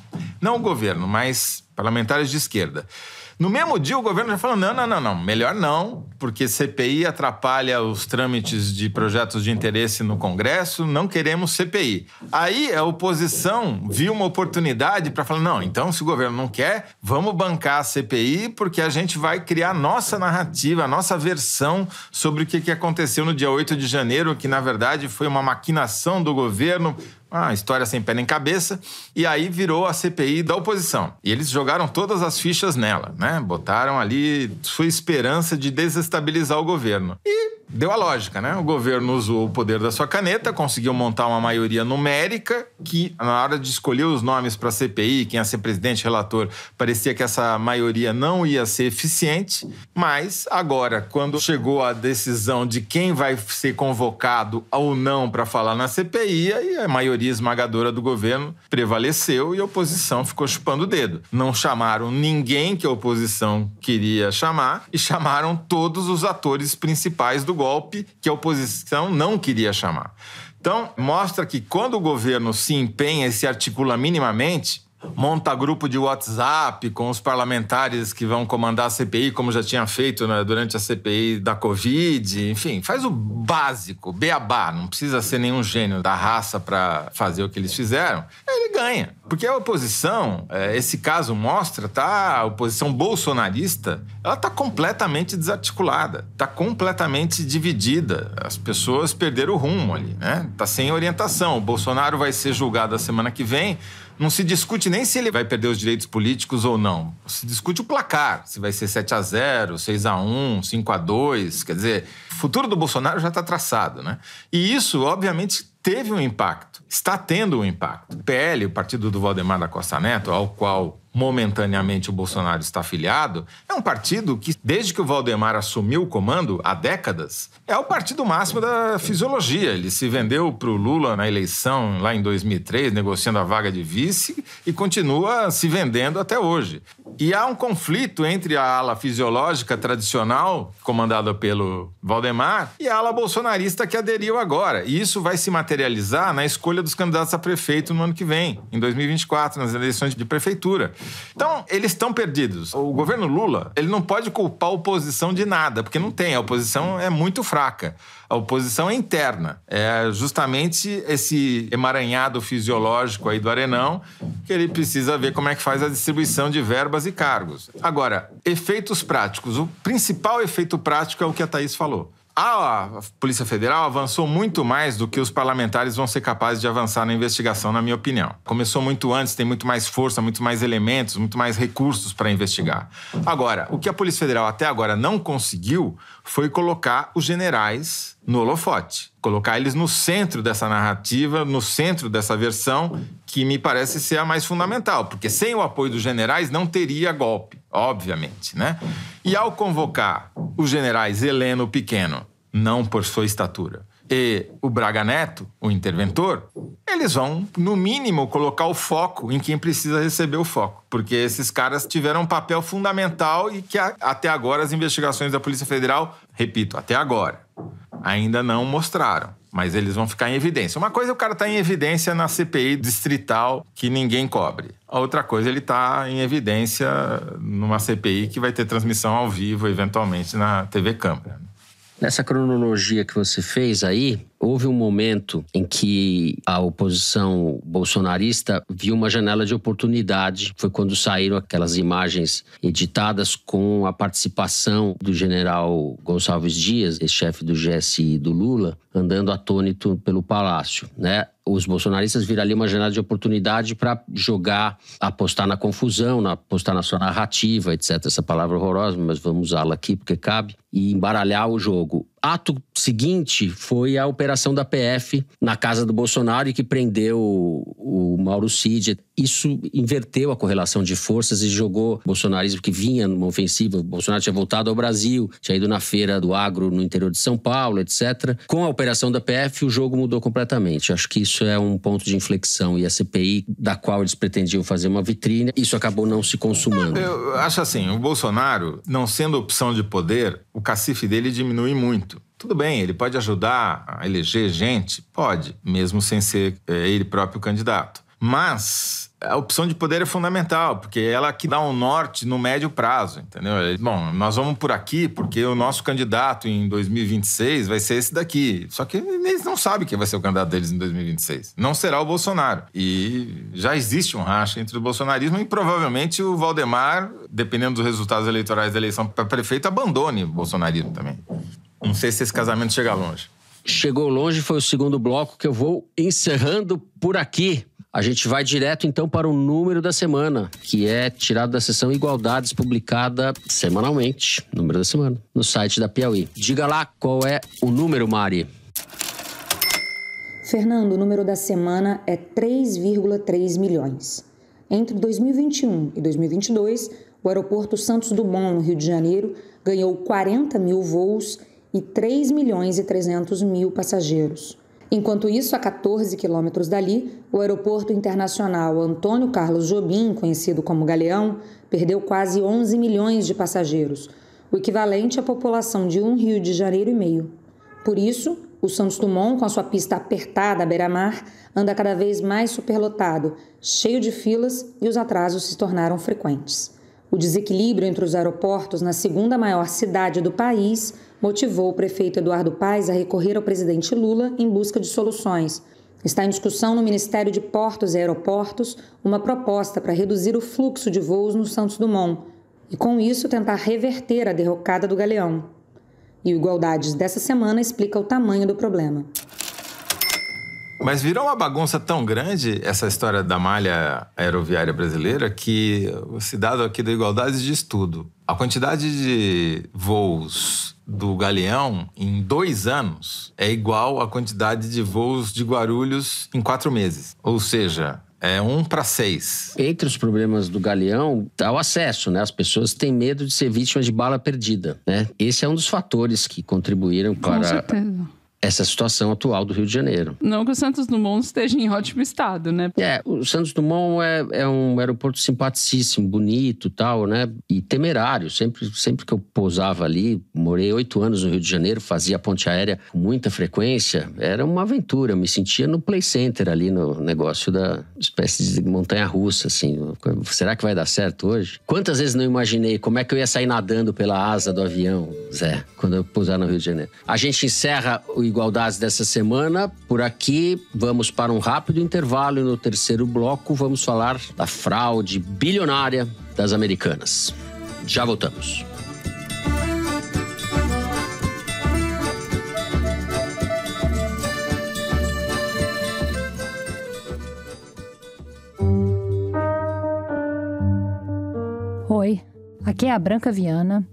não o governo, mas parlamentares de esquerda. No mesmo dia, o governo já falou: não, não, não, não, melhor não, porque CPI atrapalha os trâmites de projetos de interesse no Congresso, não queremos CPI. Aí a oposição viu uma oportunidade para falar: não, então se o governo não quer, vamos bancar a CPI, porque a gente vai criar nossa narrativa, a nossa versão sobre o que aconteceu no dia 8 de janeiro, que na verdade foi uma maquinação do governo uma ah, história sem pé nem cabeça, e aí virou a CPI da oposição. E eles jogaram todas as fichas nela, né? Botaram ali sua esperança de desestabilizar o governo. E deu a lógica, né? O governo usou o poder da sua caneta, conseguiu montar uma maioria numérica que, na hora de escolher os nomes para a CPI, quem ia ser presidente, relator, parecia que essa maioria não ia ser eficiente. Mas agora, quando chegou a decisão de quem vai ser convocado ou não para falar na CPI, aí a maioria esmagadora do governo prevaleceu e a oposição ficou chupando o dedo. Não chamaram ninguém que a oposição queria chamar e chamaram todos os atores principais do golpe que a oposição não queria chamar. Então, mostra que quando o governo se empenha e se articula minimamente, monta grupo de WhatsApp com os parlamentares que vão comandar a CPI, como já tinha feito né, durante a CPI da Covid. Enfim, faz o básico, beabá. Não precisa ser nenhum gênio da raça para fazer o que eles fizeram. Ele ganha. Porque a oposição, é, esse caso mostra, tá? A oposição bolsonarista, ela tá completamente desarticulada, tá completamente dividida. As pessoas perderam o rumo ali, né? Tá sem orientação. O Bolsonaro vai ser julgado a semana que vem. Não se discute nem se ele vai perder os direitos políticos ou não. Se discute o placar, se vai ser 7 a 0 6 a 1 5 a 2 Quer dizer, o futuro do Bolsonaro já está traçado, né? E isso, obviamente, teve um impacto, está tendo um impacto. O PL, o partido do Valdemar da Costa Neto, ao qual momentaneamente o Bolsonaro está afiliado, é um partido que, desde que o Valdemar assumiu o comando, há décadas, é o partido máximo da fisiologia. Ele se vendeu para o Lula na eleição lá em 2003, negociando a vaga de vice, e continua se vendendo até hoje. E há um conflito entre a ala fisiológica tradicional, comandada pelo Valdemar, e a ala bolsonarista que aderiu agora. E isso vai se materializar na escolha dos candidatos a prefeito no ano que vem, em 2024, nas eleições de prefeitura. Então, eles estão perdidos. O governo Lula, ele não pode culpar a oposição de nada, porque não tem. A oposição é muito fraca. A oposição é interna. É justamente esse emaranhado fisiológico aí do Arenão que ele precisa ver como é que faz a distribuição de verbas e cargos. Agora, efeitos práticos. O principal efeito prático é o que a Thaís falou a Polícia Federal avançou muito mais do que os parlamentares vão ser capazes de avançar na investigação, na minha opinião. Começou muito antes, tem muito mais força, muito mais elementos, muito mais recursos para investigar. Agora, o que a Polícia Federal até agora não conseguiu foi colocar os generais no holofote, colocar eles no centro dessa narrativa, no centro dessa versão, que me parece ser a mais fundamental, porque sem o apoio dos generais não teria golpe, obviamente, né? E ao convocar os generais Heleno Pequeno não por sua estatura, e o Braga Neto, o interventor, eles vão, no mínimo, colocar o foco em quem precisa receber o foco. Porque esses caras tiveram um papel fundamental e que até agora as investigações da Polícia Federal, repito, até agora, ainda não mostraram. Mas eles vão ficar em evidência. Uma coisa é o cara está em evidência na CPI distrital que ninguém cobre. A outra coisa ele está em evidência numa CPI que vai ter transmissão ao vivo, eventualmente, na TV Câmara. Né? Nessa cronologia que você fez aí, Houve um momento em que a oposição bolsonarista viu uma janela de oportunidade. Foi quando saíram aquelas imagens editadas com a participação do general Gonçalves Dias, ex-chefe do GSI do Lula, andando atônito pelo palácio, né? os bolsonaristas viram ali uma janela de oportunidade para jogar, apostar na confusão, apostar na sua narrativa, etc. Essa palavra é horrorosa, mas vamos usá-la aqui porque cabe, e embaralhar o jogo ato seguinte foi a operação da PF na casa do Bolsonaro e que prendeu o, Mauro Cid. Isso inverteu a correlação de forças e jogou o bolsonarismo que vinha numa ofensiva. O Bolsonaro tinha voltado ao Brasil, tinha ido na feira do agro no interior de São Paulo, etc. Com a operação da PF, o jogo mudou completamente. Acho que isso é um ponto de inflexão e a CPI, da qual eles pretendiam fazer uma vitrine, isso acabou não se consumando. Eu acho assim, o Bolsonaro, não sendo opção de poder, o cacife dele diminui muito muito. Tudo bem, ele pode ajudar a eleger gente? Pode, mesmo sem ser é, ele próprio candidato. Mas a opção de poder é fundamental, porque ela é que dá um norte no médio prazo, entendeu? É, bom, nós vamos por aqui porque o nosso candidato em 2026 vai ser esse daqui. Só que eles não sabem quem vai ser o candidato deles em 2026. Não será o Bolsonaro. E já existe um racha entre o bolsonarismo e provavelmente o Valdemar, dependendo dos resultados eleitorais da eleição para prefeito, abandone o bolsonarismo também. Não sei se esse casamento chega longe. Chegou longe, foi o segundo bloco que eu vou encerrando por aqui. A gente vai direto então para o número da semana, que é tirado da sessão Igualdades, publicada semanalmente, número da semana, no site da Piauí. Diga lá qual é o número, Mari. Fernando, o número da semana é 3,3 milhões. Entre 2021 e 2022, o aeroporto Santos Dumont, no Rio de Janeiro, ganhou 40 mil voos e 3 milhões e 300 mil passageiros. Enquanto isso, a 14 quilômetros dali, o Aeroporto Internacional Antônio Carlos Jobim, conhecido como Galeão, perdeu quase 11 milhões de passageiros, o equivalente à população de um Rio de Janeiro e meio. Por isso, o Santos Dumont, com a sua pista apertada à beira-mar, anda cada vez mais superlotado, cheio de filas e os atrasos se tornaram frequentes. O desequilíbrio entre os aeroportos na segunda maior cidade do país motivou o prefeito Eduardo Paes a recorrer ao presidente Lula em busca de soluções. Está em discussão no Ministério de Portos e Aeroportos uma proposta para reduzir o fluxo de voos no Santos Dumont e, com isso, tentar reverter a derrocada do Galeão. E o Igualdades dessa semana explica o tamanho do problema. Mas virou uma bagunça tão grande essa história da malha aeroviária brasileira que o cidadão aqui da Igualdades diz tudo. A quantidade de voos do Galeão em dois anos é igual à quantidade de voos de Guarulhos em quatro meses. Ou seja, é um para seis. Entre os problemas do galeão está o acesso, né? As pessoas têm medo de ser vítimas de bala perdida, né? Esse é um dos fatores que contribuíram para essa situação atual do Rio de Janeiro. Não que o Santos Dumont esteja em ótimo estado, né? É, o Santos Dumont é, é um aeroporto simpaticíssimo, bonito tal, né? E temerário. Sempre, sempre que eu pousava ali, morei oito anos no Rio de Janeiro, fazia ponte aérea com muita frequência, era uma aventura. Eu me sentia no play center ali, no negócio da espécie de montanha-russa, assim. Será que vai dar certo hoje? Quantas vezes não imaginei como é que eu ia sair nadando pela asa do avião, Zé, quando eu pousar no Rio de Janeiro? A gente encerra o Igualdades dessa semana. Por aqui, vamos para um rápido intervalo e no terceiro bloco vamos falar da fraude bilionária das americanas. Já voltamos. Oi, aqui é a Branca Viana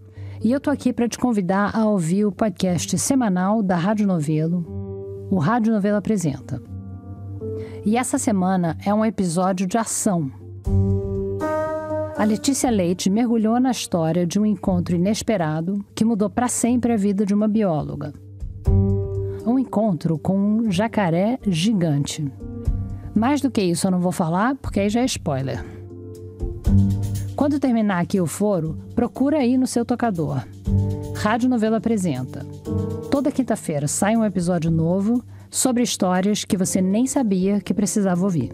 e eu tô aqui para te convidar a ouvir o podcast semanal da Rádio Novelo, o Rádio Novelo Apresenta. E essa semana é um episódio de ação. A Letícia Leite mergulhou na história de um encontro inesperado que mudou para sempre a vida de uma bióloga. Um encontro com um jacaré gigante. Mais do que isso eu não vou falar, porque aí já é spoiler. Quando terminar aqui o foro, procura aí no seu tocador. Rádio Novelo apresenta. Toda quinta-feira sai um episódio novo sobre histórias que você nem sabia que precisava ouvir.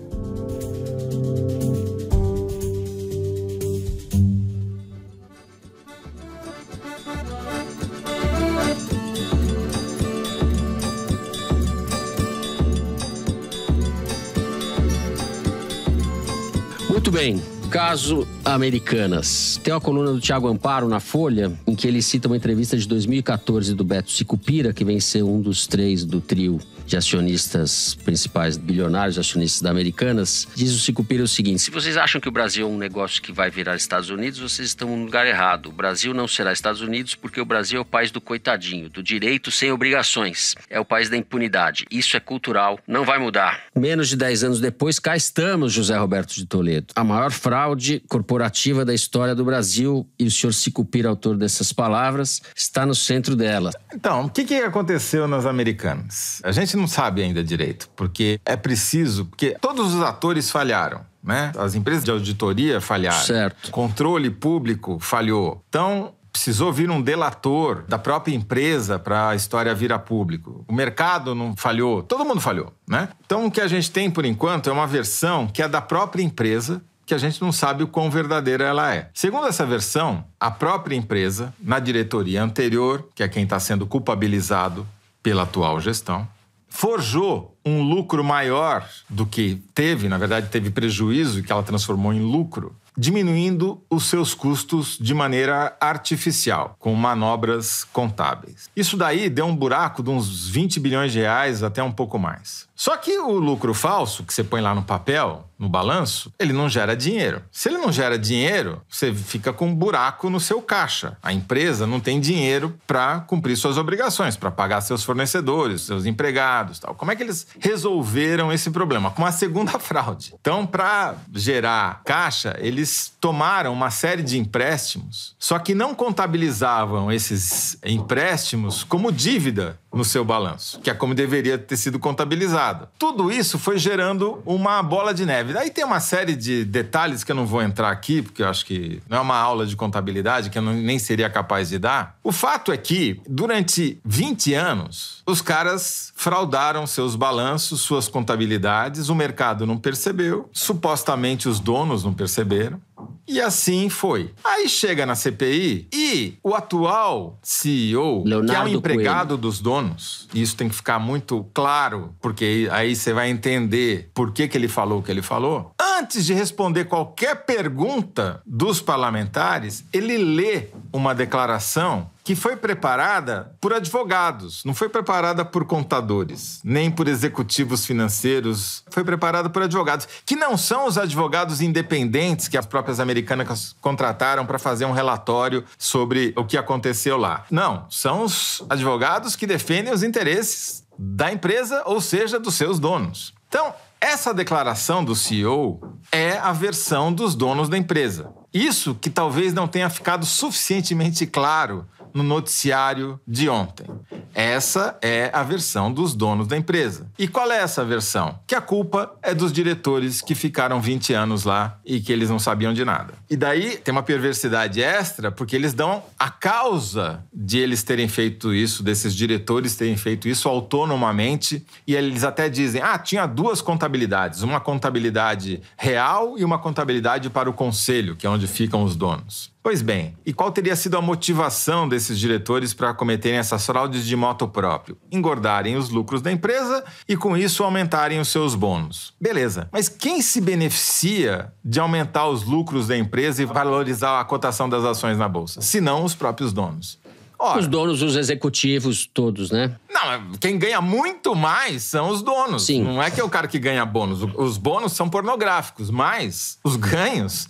Muito bem caso Americanas. Tem uma coluna do Tiago Amparo na Folha, em que ele cita uma entrevista de 2014 do Beto Sicupira, que vem ser um dos três do trio de acionistas principais, bilionários acionistas da Americanas, diz o Sicupira o seguinte: se vocês acham que o Brasil é um negócio que vai virar Estados Unidos, vocês estão no lugar errado. O Brasil não será Estados Unidos porque o Brasil é o país do coitadinho, do direito sem obrigações. É o país da impunidade. Isso é cultural, não vai mudar. Menos de 10 anos depois, cá estamos, José Roberto de Toledo. A maior fraude corporativa da história do Brasil, e o senhor Sicupira, autor dessas palavras, está no centro dela. Então, o que, que aconteceu nas Americanas? A gente gente não sabe ainda direito, porque é preciso, porque todos os atores falharam. Né? As empresas de auditoria falharam. Certo. O controle público falhou. Então, precisou vir um delator da própria empresa para a história vir a público. O mercado não falhou, todo mundo falhou, né? Então o que a gente tem por enquanto é uma versão que é da própria empresa que a gente não sabe o quão verdadeira ela é. Segundo essa versão, a própria empresa, na diretoria anterior, que é quem está sendo culpabilizado pela atual gestão, forjou um lucro maior do que teve, na verdade teve prejuízo que ela transformou em lucro, diminuindo os seus custos de maneira artificial, com manobras contábeis. Isso daí deu um buraco de uns 20 bilhões de reais até um pouco mais. Só que o lucro falso, que você põe lá no papel, no balanço, ele não gera dinheiro. Se ele não gera dinheiro, você fica com um buraco no seu caixa. A empresa não tem dinheiro para cumprir suas obrigações, para pagar seus fornecedores, seus empregados, tal. Como é que eles resolveram esse problema? Com a segunda *laughs* fraude. Então, para gerar caixa, eles eles tomaram uma série de empréstimos, só que não contabilizavam esses empréstimos como dívida no seu balanço, que é como deveria ter sido contabilizado. Tudo isso foi gerando uma bola de neve. Daí tem uma série de detalhes que eu não vou entrar aqui, porque eu acho que não é uma aula de contabilidade que eu não, nem seria capaz de dar. O fato é que, durante 20 anos, os caras fraudaram seus balanços, suas contabilidades, o mercado não percebeu, supostamente os donos não perceberam né? E assim foi. Aí chega na CPI e o atual CEO, Leonardo que é um empregado Coelho. dos donos, e isso tem que ficar muito claro, porque aí você vai entender por que, que ele falou o que ele falou. Antes de responder qualquer pergunta dos parlamentares, ele lê uma declaração que foi preparada por advogados, não foi preparada por contadores, nem por executivos financeiros, foi preparada por advogados, que não são os advogados independentes que as próprias americanas contrataram para fazer um relatório sobre o que aconteceu lá. Não, são os advogados que defendem os interesses da empresa, ou seja, dos seus donos. Então, essa declaração do CEO é a versão dos donos da empresa. Isso que talvez não tenha ficado suficientemente claro no noticiário de ontem. Essa é a versão dos donos da empresa. E qual é essa versão? Que a culpa é dos diretores que ficaram 20 anos lá e que eles não sabiam de nada. E daí tem uma perversidade extra, porque eles dão a causa de eles terem feito isso, desses diretores terem feito isso autonomamente, e eles até dizem: ah, tinha duas contabilidades, uma contabilidade real e uma contabilidade para o conselho, que é onde ficam os donos. Pois bem, e qual teria sido a motivação desses diretores para cometerem essas fraudes de moto próprio? Engordarem os lucros da empresa e com isso aumentarem os seus bônus. Beleza, mas quem se beneficia de aumentar os lucros da empresa e valorizar a cotação das ações na bolsa? Se não os próprios donos. Ora, os donos, os executivos, todos, né? Não, quem ganha muito mais são os donos. Sim. Não é que é o cara que ganha bônus. Os bônus são pornográficos, mas os ganhos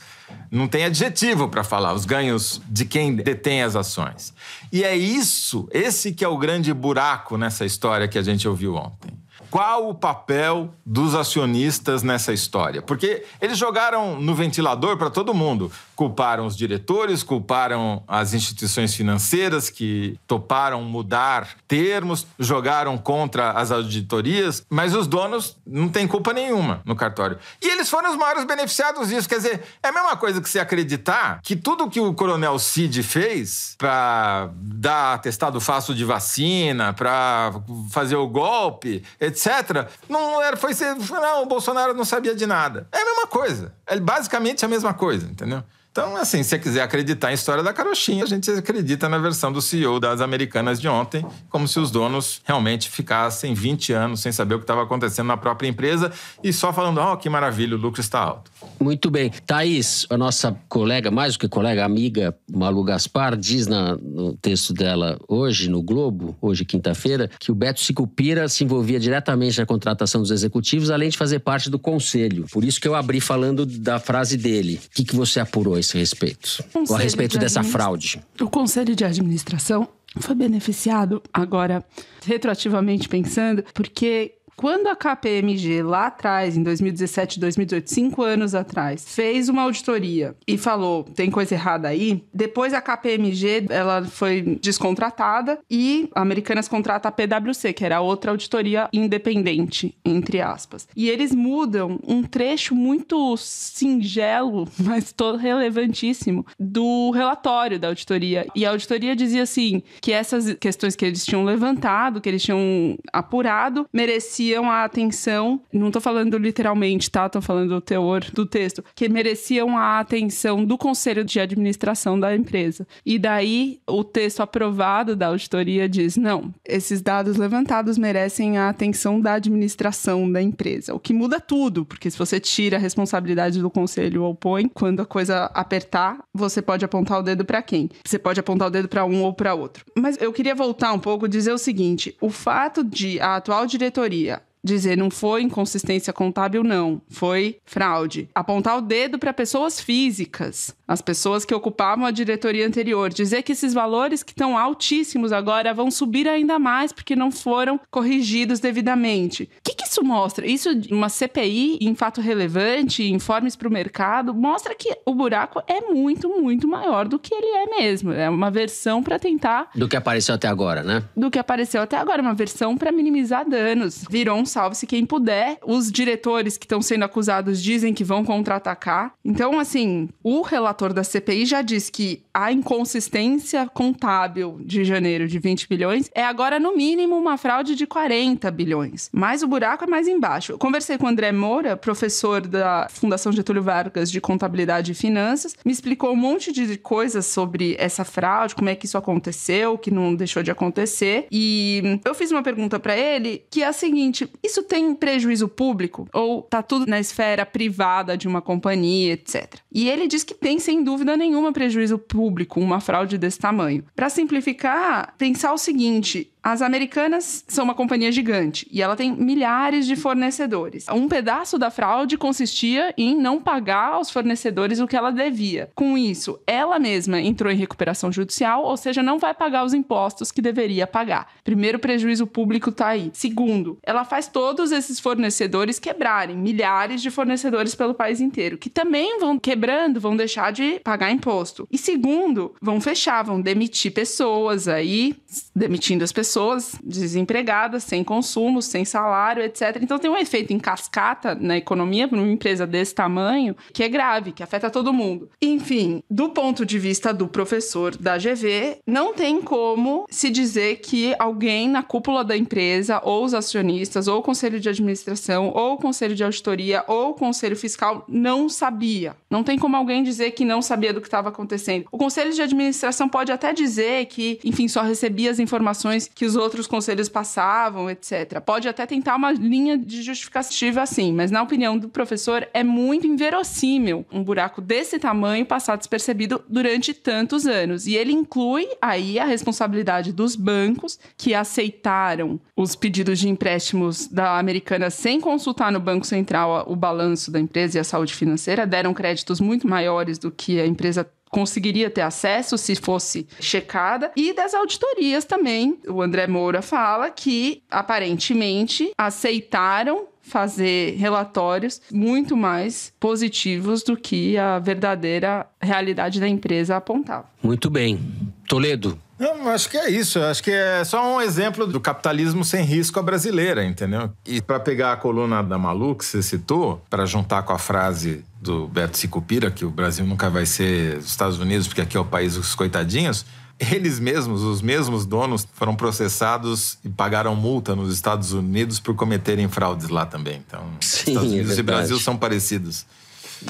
não tem adjetivo para falar os ganhos de quem detém as ações. E é isso, esse que é o grande buraco nessa história que a gente ouviu ontem. Qual o papel dos acionistas nessa história? Porque eles jogaram no ventilador para todo mundo. Culparam os diretores, culparam as instituições financeiras que toparam mudar termos, jogaram contra as auditorias, mas os donos não têm culpa nenhuma no cartório. E eles foram os maiores beneficiados disso. Quer dizer, é a mesma coisa que se acreditar que tudo que o coronel Cid fez para dar testado fácil de vacina, para fazer o golpe, etc etc. Não era, foi ser, não, o Bolsonaro não sabia de nada. É a mesma coisa. É basicamente a mesma coisa, entendeu? Então, assim, se você quiser acreditar em história da carochinha, a gente acredita na versão do CEO das Americanas de ontem, como se os donos realmente ficassem 20 anos sem saber o que estava acontecendo na própria empresa e só falando, ó, oh, que maravilha, o lucro está alto. Muito bem. Thaís, a nossa colega, mais do que colega, amiga Malu Gaspar, diz na, no texto dela hoje, no Globo, hoje quinta-feira, que o Beto Sicupira se envolvia diretamente na contratação dos executivos, além de fazer parte do conselho. Por isso que eu abri falando da frase dele. O que, que você apurou? esse respeito? Conselho a respeito de dessa fraude? O Conselho de Administração foi beneficiado agora, retroativamente pensando, porque quando a KPMG lá atrás, em 2017, 2018, cinco anos atrás, fez uma auditoria e falou tem coisa errada aí, depois a KPMG ela foi descontratada e a Americanas contrata a PwC, que era outra auditoria independente, entre aspas. E eles mudam um trecho muito singelo, *laughs* mas todo relevantíssimo, do relatório da auditoria. E a auditoria dizia assim que essas questões que eles tinham levantado, que eles tinham apurado, mereciam mereciam a atenção. Não tô falando literalmente, tá? Tô falando do teor do texto. Que mereciam a atenção do conselho de administração da empresa. E daí o texto aprovado da auditoria diz: não, esses dados levantados merecem a atenção da administração da empresa. O que muda tudo, porque se você tira a responsabilidade do conselho ou põe, quando a coisa apertar, você pode apontar o dedo para quem? Você pode apontar o dedo para um ou para outro. Mas eu queria voltar um pouco e dizer o seguinte: o fato de a atual diretoria dizer não foi inconsistência contábil, não, foi fraude. Apontar o dedo para pessoas físicas, as pessoas que ocupavam a diretoria anterior, dizer que esses valores que estão altíssimos agora vão subir ainda mais porque não foram corrigidos devidamente. O que, que isso mostra? Isso, uma CPI em fato relevante, informes para o mercado, mostra que o buraco é muito, muito maior do que ele é mesmo. É uma versão para tentar. Do que apareceu até agora, né? Do que apareceu até agora, uma versão para minimizar danos. Virou um salve-se quem puder. Os diretores que estão sendo acusados dizem que vão contra-atacar. Então, assim, o relator da CPI já diz que a inconsistência contábil de janeiro de 20 bilhões é agora, no mínimo, uma fraude de 40 bilhões. Mas o buraco é mais embaixo. Eu conversei com o André Moura, professor da Fundação Getúlio Vargas de Contabilidade e Finanças, me explicou um monte de coisas sobre essa fraude, como é que isso aconteceu, que não deixou de acontecer. E eu fiz uma pergunta para ele que é a seguinte: isso tem prejuízo público? Ou tá tudo na esfera privada de uma companhia, etc. E ele diz que tem, sem dúvida nenhuma, prejuízo público uma fraude desse tamanho. Para simplificar, pensar o seguinte: as Americanas são uma companhia gigante e ela tem milhares de fornecedores. Um pedaço da fraude consistia em não pagar aos fornecedores o que ela devia. Com isso, ela mesma entrou em recuperação judicial, ou seja, não vai pagar os impostos que deveria pagar. Primeiro, prejuízo público está aí. Segundo, ela faz todos esses fornecedores quebrarem, milhares de fornecedores pelo país inteiro, que também vão quebrando, vão deixar de pagar imposto. E segundo, vão fechar, vão demitir pessoas aí, demitindo as pessoas pessoas desempregadas, sem consumo, sem salário, etc. Então tem um efeito em cascata na economia para uma empresa desse tamanho que é grave, que afeta todo mundo. Enfim, do ponto de vista do professor da GV, não tem como se dizer que alguém na cúpula da empresa, ou os acionistas, ou o conselho de administração, ou o conselho de auditoria, ou o conselho fiscal não sabia. Não tem como alguém dizer que não sabia do que estava acontecendo. O conselho de administração pode até dizer que, enfim, só recebia as informações que que os outros conselhos passavam, etc. Pode até tentar uma linha de justificativa assim, mas na opinião do professor é muito inverossímil um buraco desse tamanho passar despercebido durante tantos anos. E ele inclui aí a responsabilidade dos bancos que aceitaram os pedidos de empréstimos da Americana sem consultar no Banco Central o balanço da empresa e a saúde financeira, deram créditos muito maiores do que a empresa conseguiria ter acesso se fosse checada, e das auditorias também. O André Moura fala que aparentemente aceitaram fazer relatórios muito mais positivos do que a verdadeira realidade da empresa apontava. Muito bem. Toledo, não, acho que é isso. Acho que é só um exemplo do capitalismo sem risco à brasileira, entendeu? E para pegar a coluna da Malu que você citou, para juntar com a frase do Beto Sicupira, que o Brasil nunca vai ser os Estados Unidos, porque aqui é o país dos coitadinhos, eles mesmos, os mesmos donos, foram processados e pagaram multa nos Estados Unidos por cometerem fraudes lá também. Então, Sim, Estados é Unidos é e Brasil são parecidos.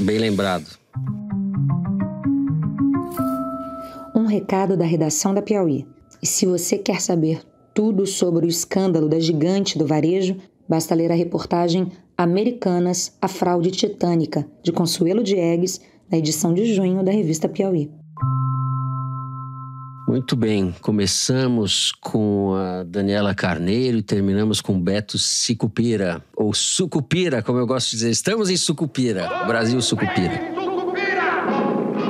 Bem lembrado recado da redação da Piauí. E se você quer saber tudo sobre o escândalo da gigante do varejo, basta ler a reportagem Americanas, a fraude titânica, de Consuelo Diegues, na edição de junho da revista Piauí. Muito bem, começamos com a Daniela Carneiro e terminamos com Beto Sicupira, ou Sucupira, como eu gosto de dizer. Estamos em Sucupira, Brasil Sucupira.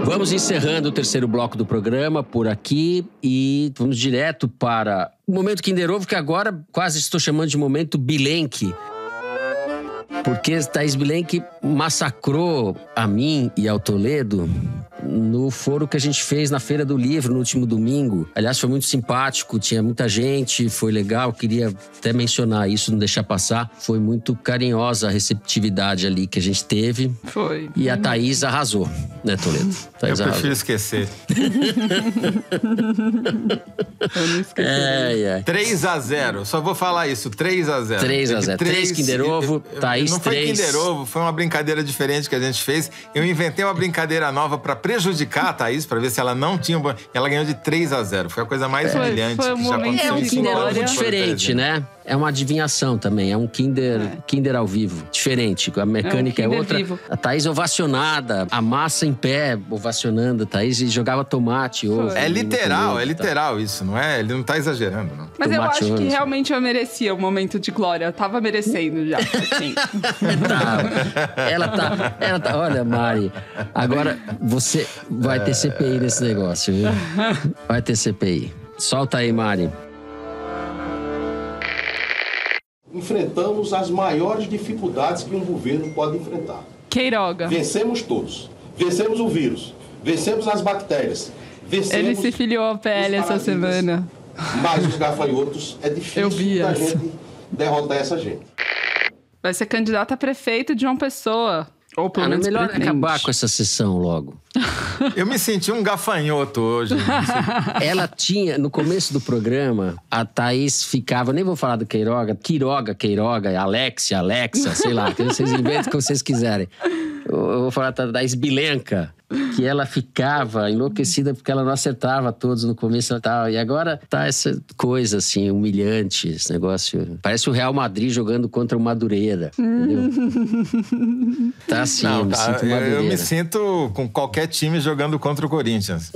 Vamos encerrando o terceiro bloco do programa por aqui e vamos direto para o momento Kinder Ovo, que agora quase estou chamando de momento Bilenque. Porque Thaís Bilenque massacrou a mim e ao Toledo no foro que a gente fez na Feira do Livro no último domingo. Aliás, foi muito simpático, tinha muita gente, foi legal. Queria até mencionar isso, não deixar passar. Foi muito carinhosa a receptividade ali que a gente teve. Foi. E a Thaís arrasou, né, Toledo? Thaís Eu prefiro arrasou. esquecer. *laughs* Eu não esqueci. É, é. 3 a 0 Só vou falar isso, 3 a 0 3 a 0 3, 3 Kinder Ovo, Thaís não 3. Não foi Kinder Ovo, foi uma brincadeira diferente que a gente fez. Eu inventei uma brincadeira nova para prejudicar a Thaís para ver se ela não tinha. Ela ganhou de 3 a 0. Foi a coisa mais é. humilhante foi, foi um que já aconteceu. É um Kinder Ovo diferente, né? É uma adivinhação também, é um Kinder, é. Kinder ao vivo, diferente. A é mecânica é, um é outra. Vivo. A Thaís ovacionada, a massa em pé, ovacionando. A Thaís jogava tomate. Ovo, é literal, é literal isso, não é? Ele não tá exagerando, não. Mas tomate eu acho que realmente eu merecia o um momento de glória. Eu tava merecendo já. Assim. *laughs* tá. Ela tá. Ela tá. Olha, Mari, agora você vai ter CPI nesse negócio, viu? Vai ter CPI. Solta aí, Mari enfrentamos as maiores dificuldades que um governo pode enfrentar. Queiroga. Vencemos todos. Vencemos o vírus. Vencemos as bactérias. Vencemos Ele se filiou à PL essa semana. Mas os gafanhotos é *laughs* difícil da gente derrotar essa gente. Vai ser candidato a prefeito de uma Pessoa. Ou pelo ah, menos melhor pretende. acabar com essa sessão logo. *laughs* Eu me senti um gafanhoto hoje. *laughs* Ela tinha, no começo do programa, a Thaís ficava, nem vou falar do Queiroga, Quiroga, Queiroga, Alexia, Alexa, sei lá, vocês inventam o que vocês quiserem. Eu vou falar da Esbilenca que ela ficava enlouquecida porque ela não acertava todos no começo e tal. E agora tá essa coisa, assim, humilhante, esse negócio. Parece o Real Madrid jogando contra o Madureira, entendeu? Hum. tá assim, não, eu, me sinto madureira eu me sinto com qualquer time jogando contra o Corinthians.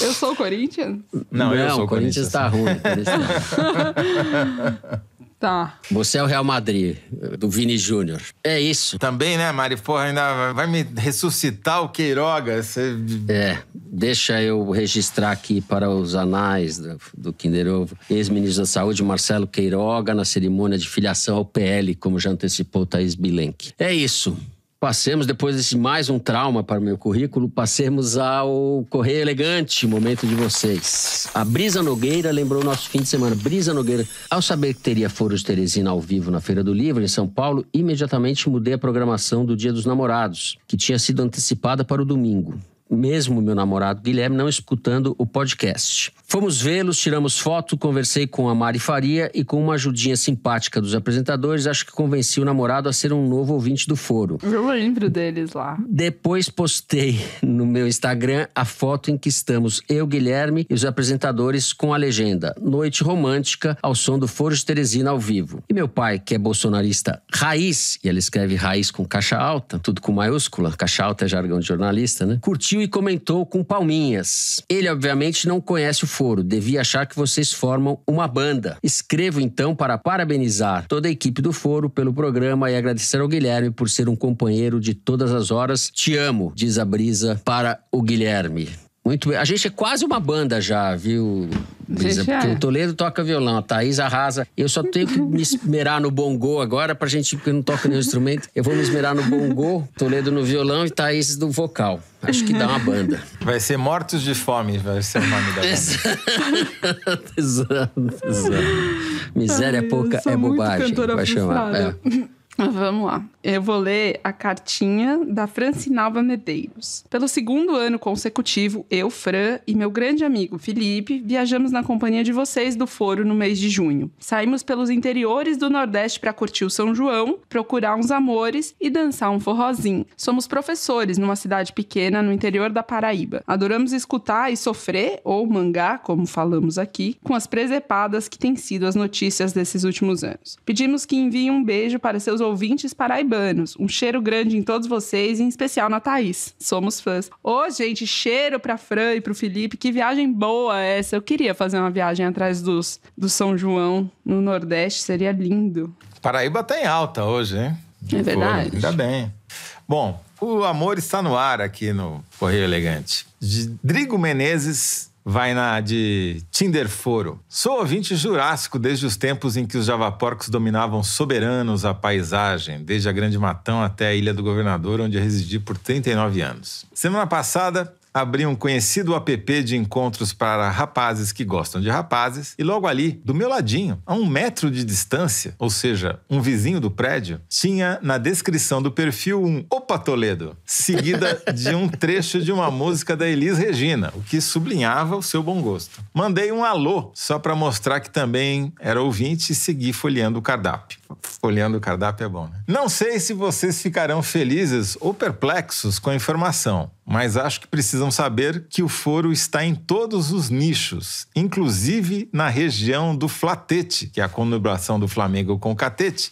eu sou o Corinthians? Não, não eu sou o Corinthians. Corinthians tá Corinthians tá *laughs* ruim. Tá. Você é o Real Madrid, do Vini Júnior. É isso. Também, né, Mari? Porra, ainda vai me ressuscitar o Queiroga. Você... É, deixa eu registrar aqui para os anais do, do Kinder Ovo. Ex-ministro da Saúde, Marcelo Queiroga, na cerimônia de filiação ao PL, como já antecipou Thaís Bilenque. É isso. Passemos, depois desse mais um trauma para o meu currículo, passemos ao Correio Elegante, momento de vocês. A Brisa Nogueira lembrou nosso fim de semana. Brisa Nogueira, ao saber que teria Foro de Teresina ao vivo na Feira do Livro, em São Paulo, imediatamente mudei a programação do Dia dos Namorados, que tinha sido antecipada para o domingo. Mesmo meu namorado Guilherme não escutando o podcast. Fomos vê-los, tiramos foto, conversei com a Mari Faria e com uma ajudinha simpática dos apresentadores, acho que convenci o namorado a ser um novo ouvinte do foro. Eu lembro deles lá. Depois postei no meu Instagram a foto em que estamos eu, Guilherme e os apresentadores com a legenda Noite Romântica ao som do Foro de Teresina ao vivo. E meu pai, que é bolsonarista raiz, e ele escreve raiz com caixa alta, tudo com maiúscula, caixa alta é jargão de jornalista, né? Curtiu e comentou com palminhas. Ele, obviamente, não conhece o foro, devia achar que vocês formam uma banda. Escrevo então para parabenizar toda a equipe do foro pelo programa e agradecer ao Guilherme por ser um companheiro de todas as horas. Te amo, diz a Brisa para o Guilherme. Muito bem. A gente é quase uma banda já, viu, Lisa? Porque é. o Toledo toca violão, a Thaís arrasa. Eu só tenho que me esmerar no bongô agora pra gente, porque não toca nenhum instrumento. Eu vou me esmerar no bongô, Toledo no violão e Thaís no vocal. Acho que dá uma banda. Vai ser Mortos de Fome, vai ser o nome da banda. exato, exato. Miséria Ai, pouca é bobagem, vai chamar. É. Vamos lá. Eu vou ler a cartinha da Francinalva Medeiros. Pelo segundo ano consecutivo, eu, Fran e meu grande amigo Felipe viajamos na companhia de vocês do Foro no mês de junho. Saímos pelos interiores do Nordeste para curtir o São João, procurar uns amores e dançar um forrozinho. Somos professores numa cidade pequena no interior da Paraíba. Adoramos escutar e sofrer, ou mangar como falamos aqui, com as presepadas que têm sido as notícias desses últimos anos. Pedimos que enviem um beijo para seus meus ouvintes paraibanos. Um cheiro grande em todos vocês, em especial na Thaís. Somos fãs. Ô, gente, cheiro pra Fran e pro Felipe. Que viagem boa essa. Eu queria fazer uma viagem atrás dos, do São João no Nordeste. Seria lindo. Paraíba tá em alta hoje, hein? É verdade. Pô, ainda bem. Bom, o amor está no ar aqui no Correio Elegante. Drigo Menezes vai na de Tinder Foro. Sou ouvinte jurássico desde os tempos em que os javaporcos dominavam soberanos a paisagem, desde a Grande Matão até a Ilha do Governador, onde eu residi por 39 anos. Semana passada, abri um conhecido app de encontros para rapazes que gostam de rapazes, e logo ali, do meu ladinho, a um metro de distância, ou seja, um vizinho do prédio, tinha na descrição do perfil um Opa Toledo, seguida de um *laughs* trecho de uma música da Elis Regina, o que sublinhava o seu bom gosto. Mandei um alô só para mostrar que também era ouvinte e segui folheando o cardápio. Folheando o cardápio é bom, né? Não sei se vocês ficarão felizes ou perplexos com a informação, mas acho que precisam saber que o foro está em todos os nichos, inclusive na região do flatete, que é a conurbação do Flamengo com o catete,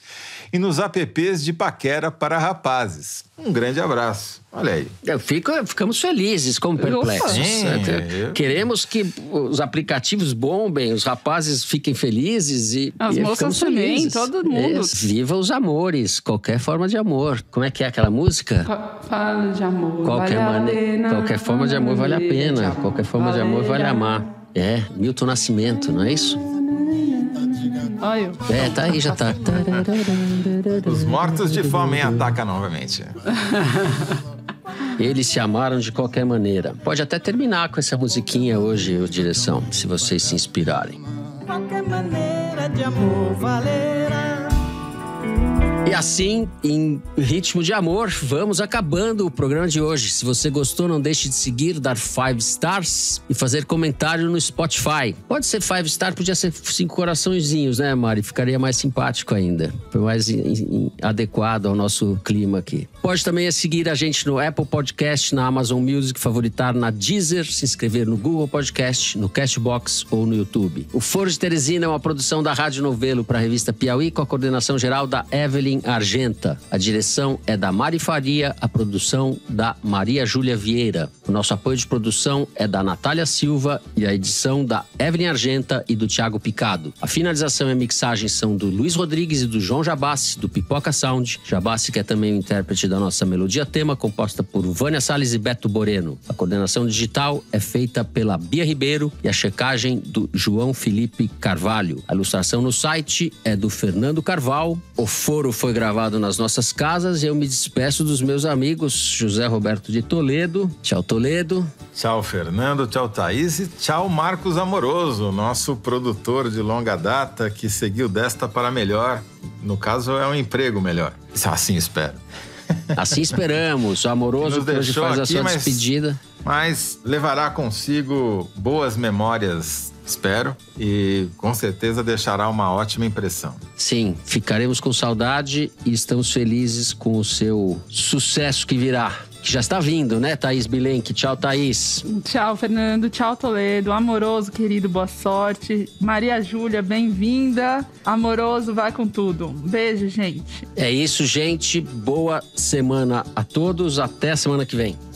e nos apps de paquera para rapazes. Um grande abraço. Olha aí. É, Fico, ficamos felizes, como perplexos. Sim, né? eu... Queremos que os aplicativos bombem, os rapazes fiquem felizes e. As e moças também, todo mundo. viva os amores, qualquer forma de amor. Como é que é aquela música? Fala de amor. Qualquer, vale pena, qualquer forma de amor vale a pena. Qualquer forma de amor vale amar. É, Milton Nascimento, não é isso? É, tá aí, já tá. Os mortos de fome atacam novamente. Eles se amaram de qualquer maneira. Pode até terminar com essa musiquinha hoje, direção, se vocês se inspirarem. Qualquer maneira de amor valer. E assim, em ritmo de amor, vamos acabando o programa de hoje. Se você gostou, não deixe de seguir, dar five stars e fazer comentário no Spotify. Pode ser five star, podia ser cinco coraçõezinhos, né, Mari? Ficaria mais simpático ainda. Foi mais adequado ao nosso clima aqui. Pode também seguir a gente no Apple Podcast, na Amazon Music, favoritar na Deezer, se inscrever no Google Podcast, no Castbox ou no YouTube. O Foro de Teresina é uma produção da Rádio Novelo para a revista Piauí, com a coordenação geral da Evelyn Argenta. A direção é da Mari Faria, a produção da Maria Júlia Vieira. O nosso apoio de produção é da Natália Silva e a edição da Evelyn Argenta e do Tiago Picado. A finalização e a mixagem são do Luiz Rodrigues e do João Jabassi, do Pipoca Sound. Jabassi, que é também o intérprete da nossa melodia tema, composta por Vânia Salles e Beto Boreno. A coordenação digital é feita pela Bia Ribeiro e a checagem do João Felipe Carvalho. A ilustração no site é do Fernando Carvalho. O foro foi foi gravado nas nossas casas. Eu me despeço dos meus amigos José Roberto de Toledo. Tchau, Toledo. Tchau, Fernando. Tchau, Thaís. E tchau, Marcos Amoroso, nosso produtor de longa data que seguiu desta para melhor. No caso, é um emprego melhor. Assim espero. *laughs* Assim esperamos. O amoroso que hoje faz aqui, a sua mas, despedida. Mas levará consigo boas memórias espero, e com certeza deixará uma ótima impressão. Sim, ficaremos com saudade e estamos felizes com o seu sucesso que virá que já está vindo, né, Thaís Bilenque? Tchau, Thaís. Tchau, Fernando. Tchau, Toledo. Amoroso, querido, boa sorte. Maria Júlia, bem-vinda. Amoroso, vai com tudo. beijo, gente. É isso, gente. Boa semana a todos. Até semana que vem.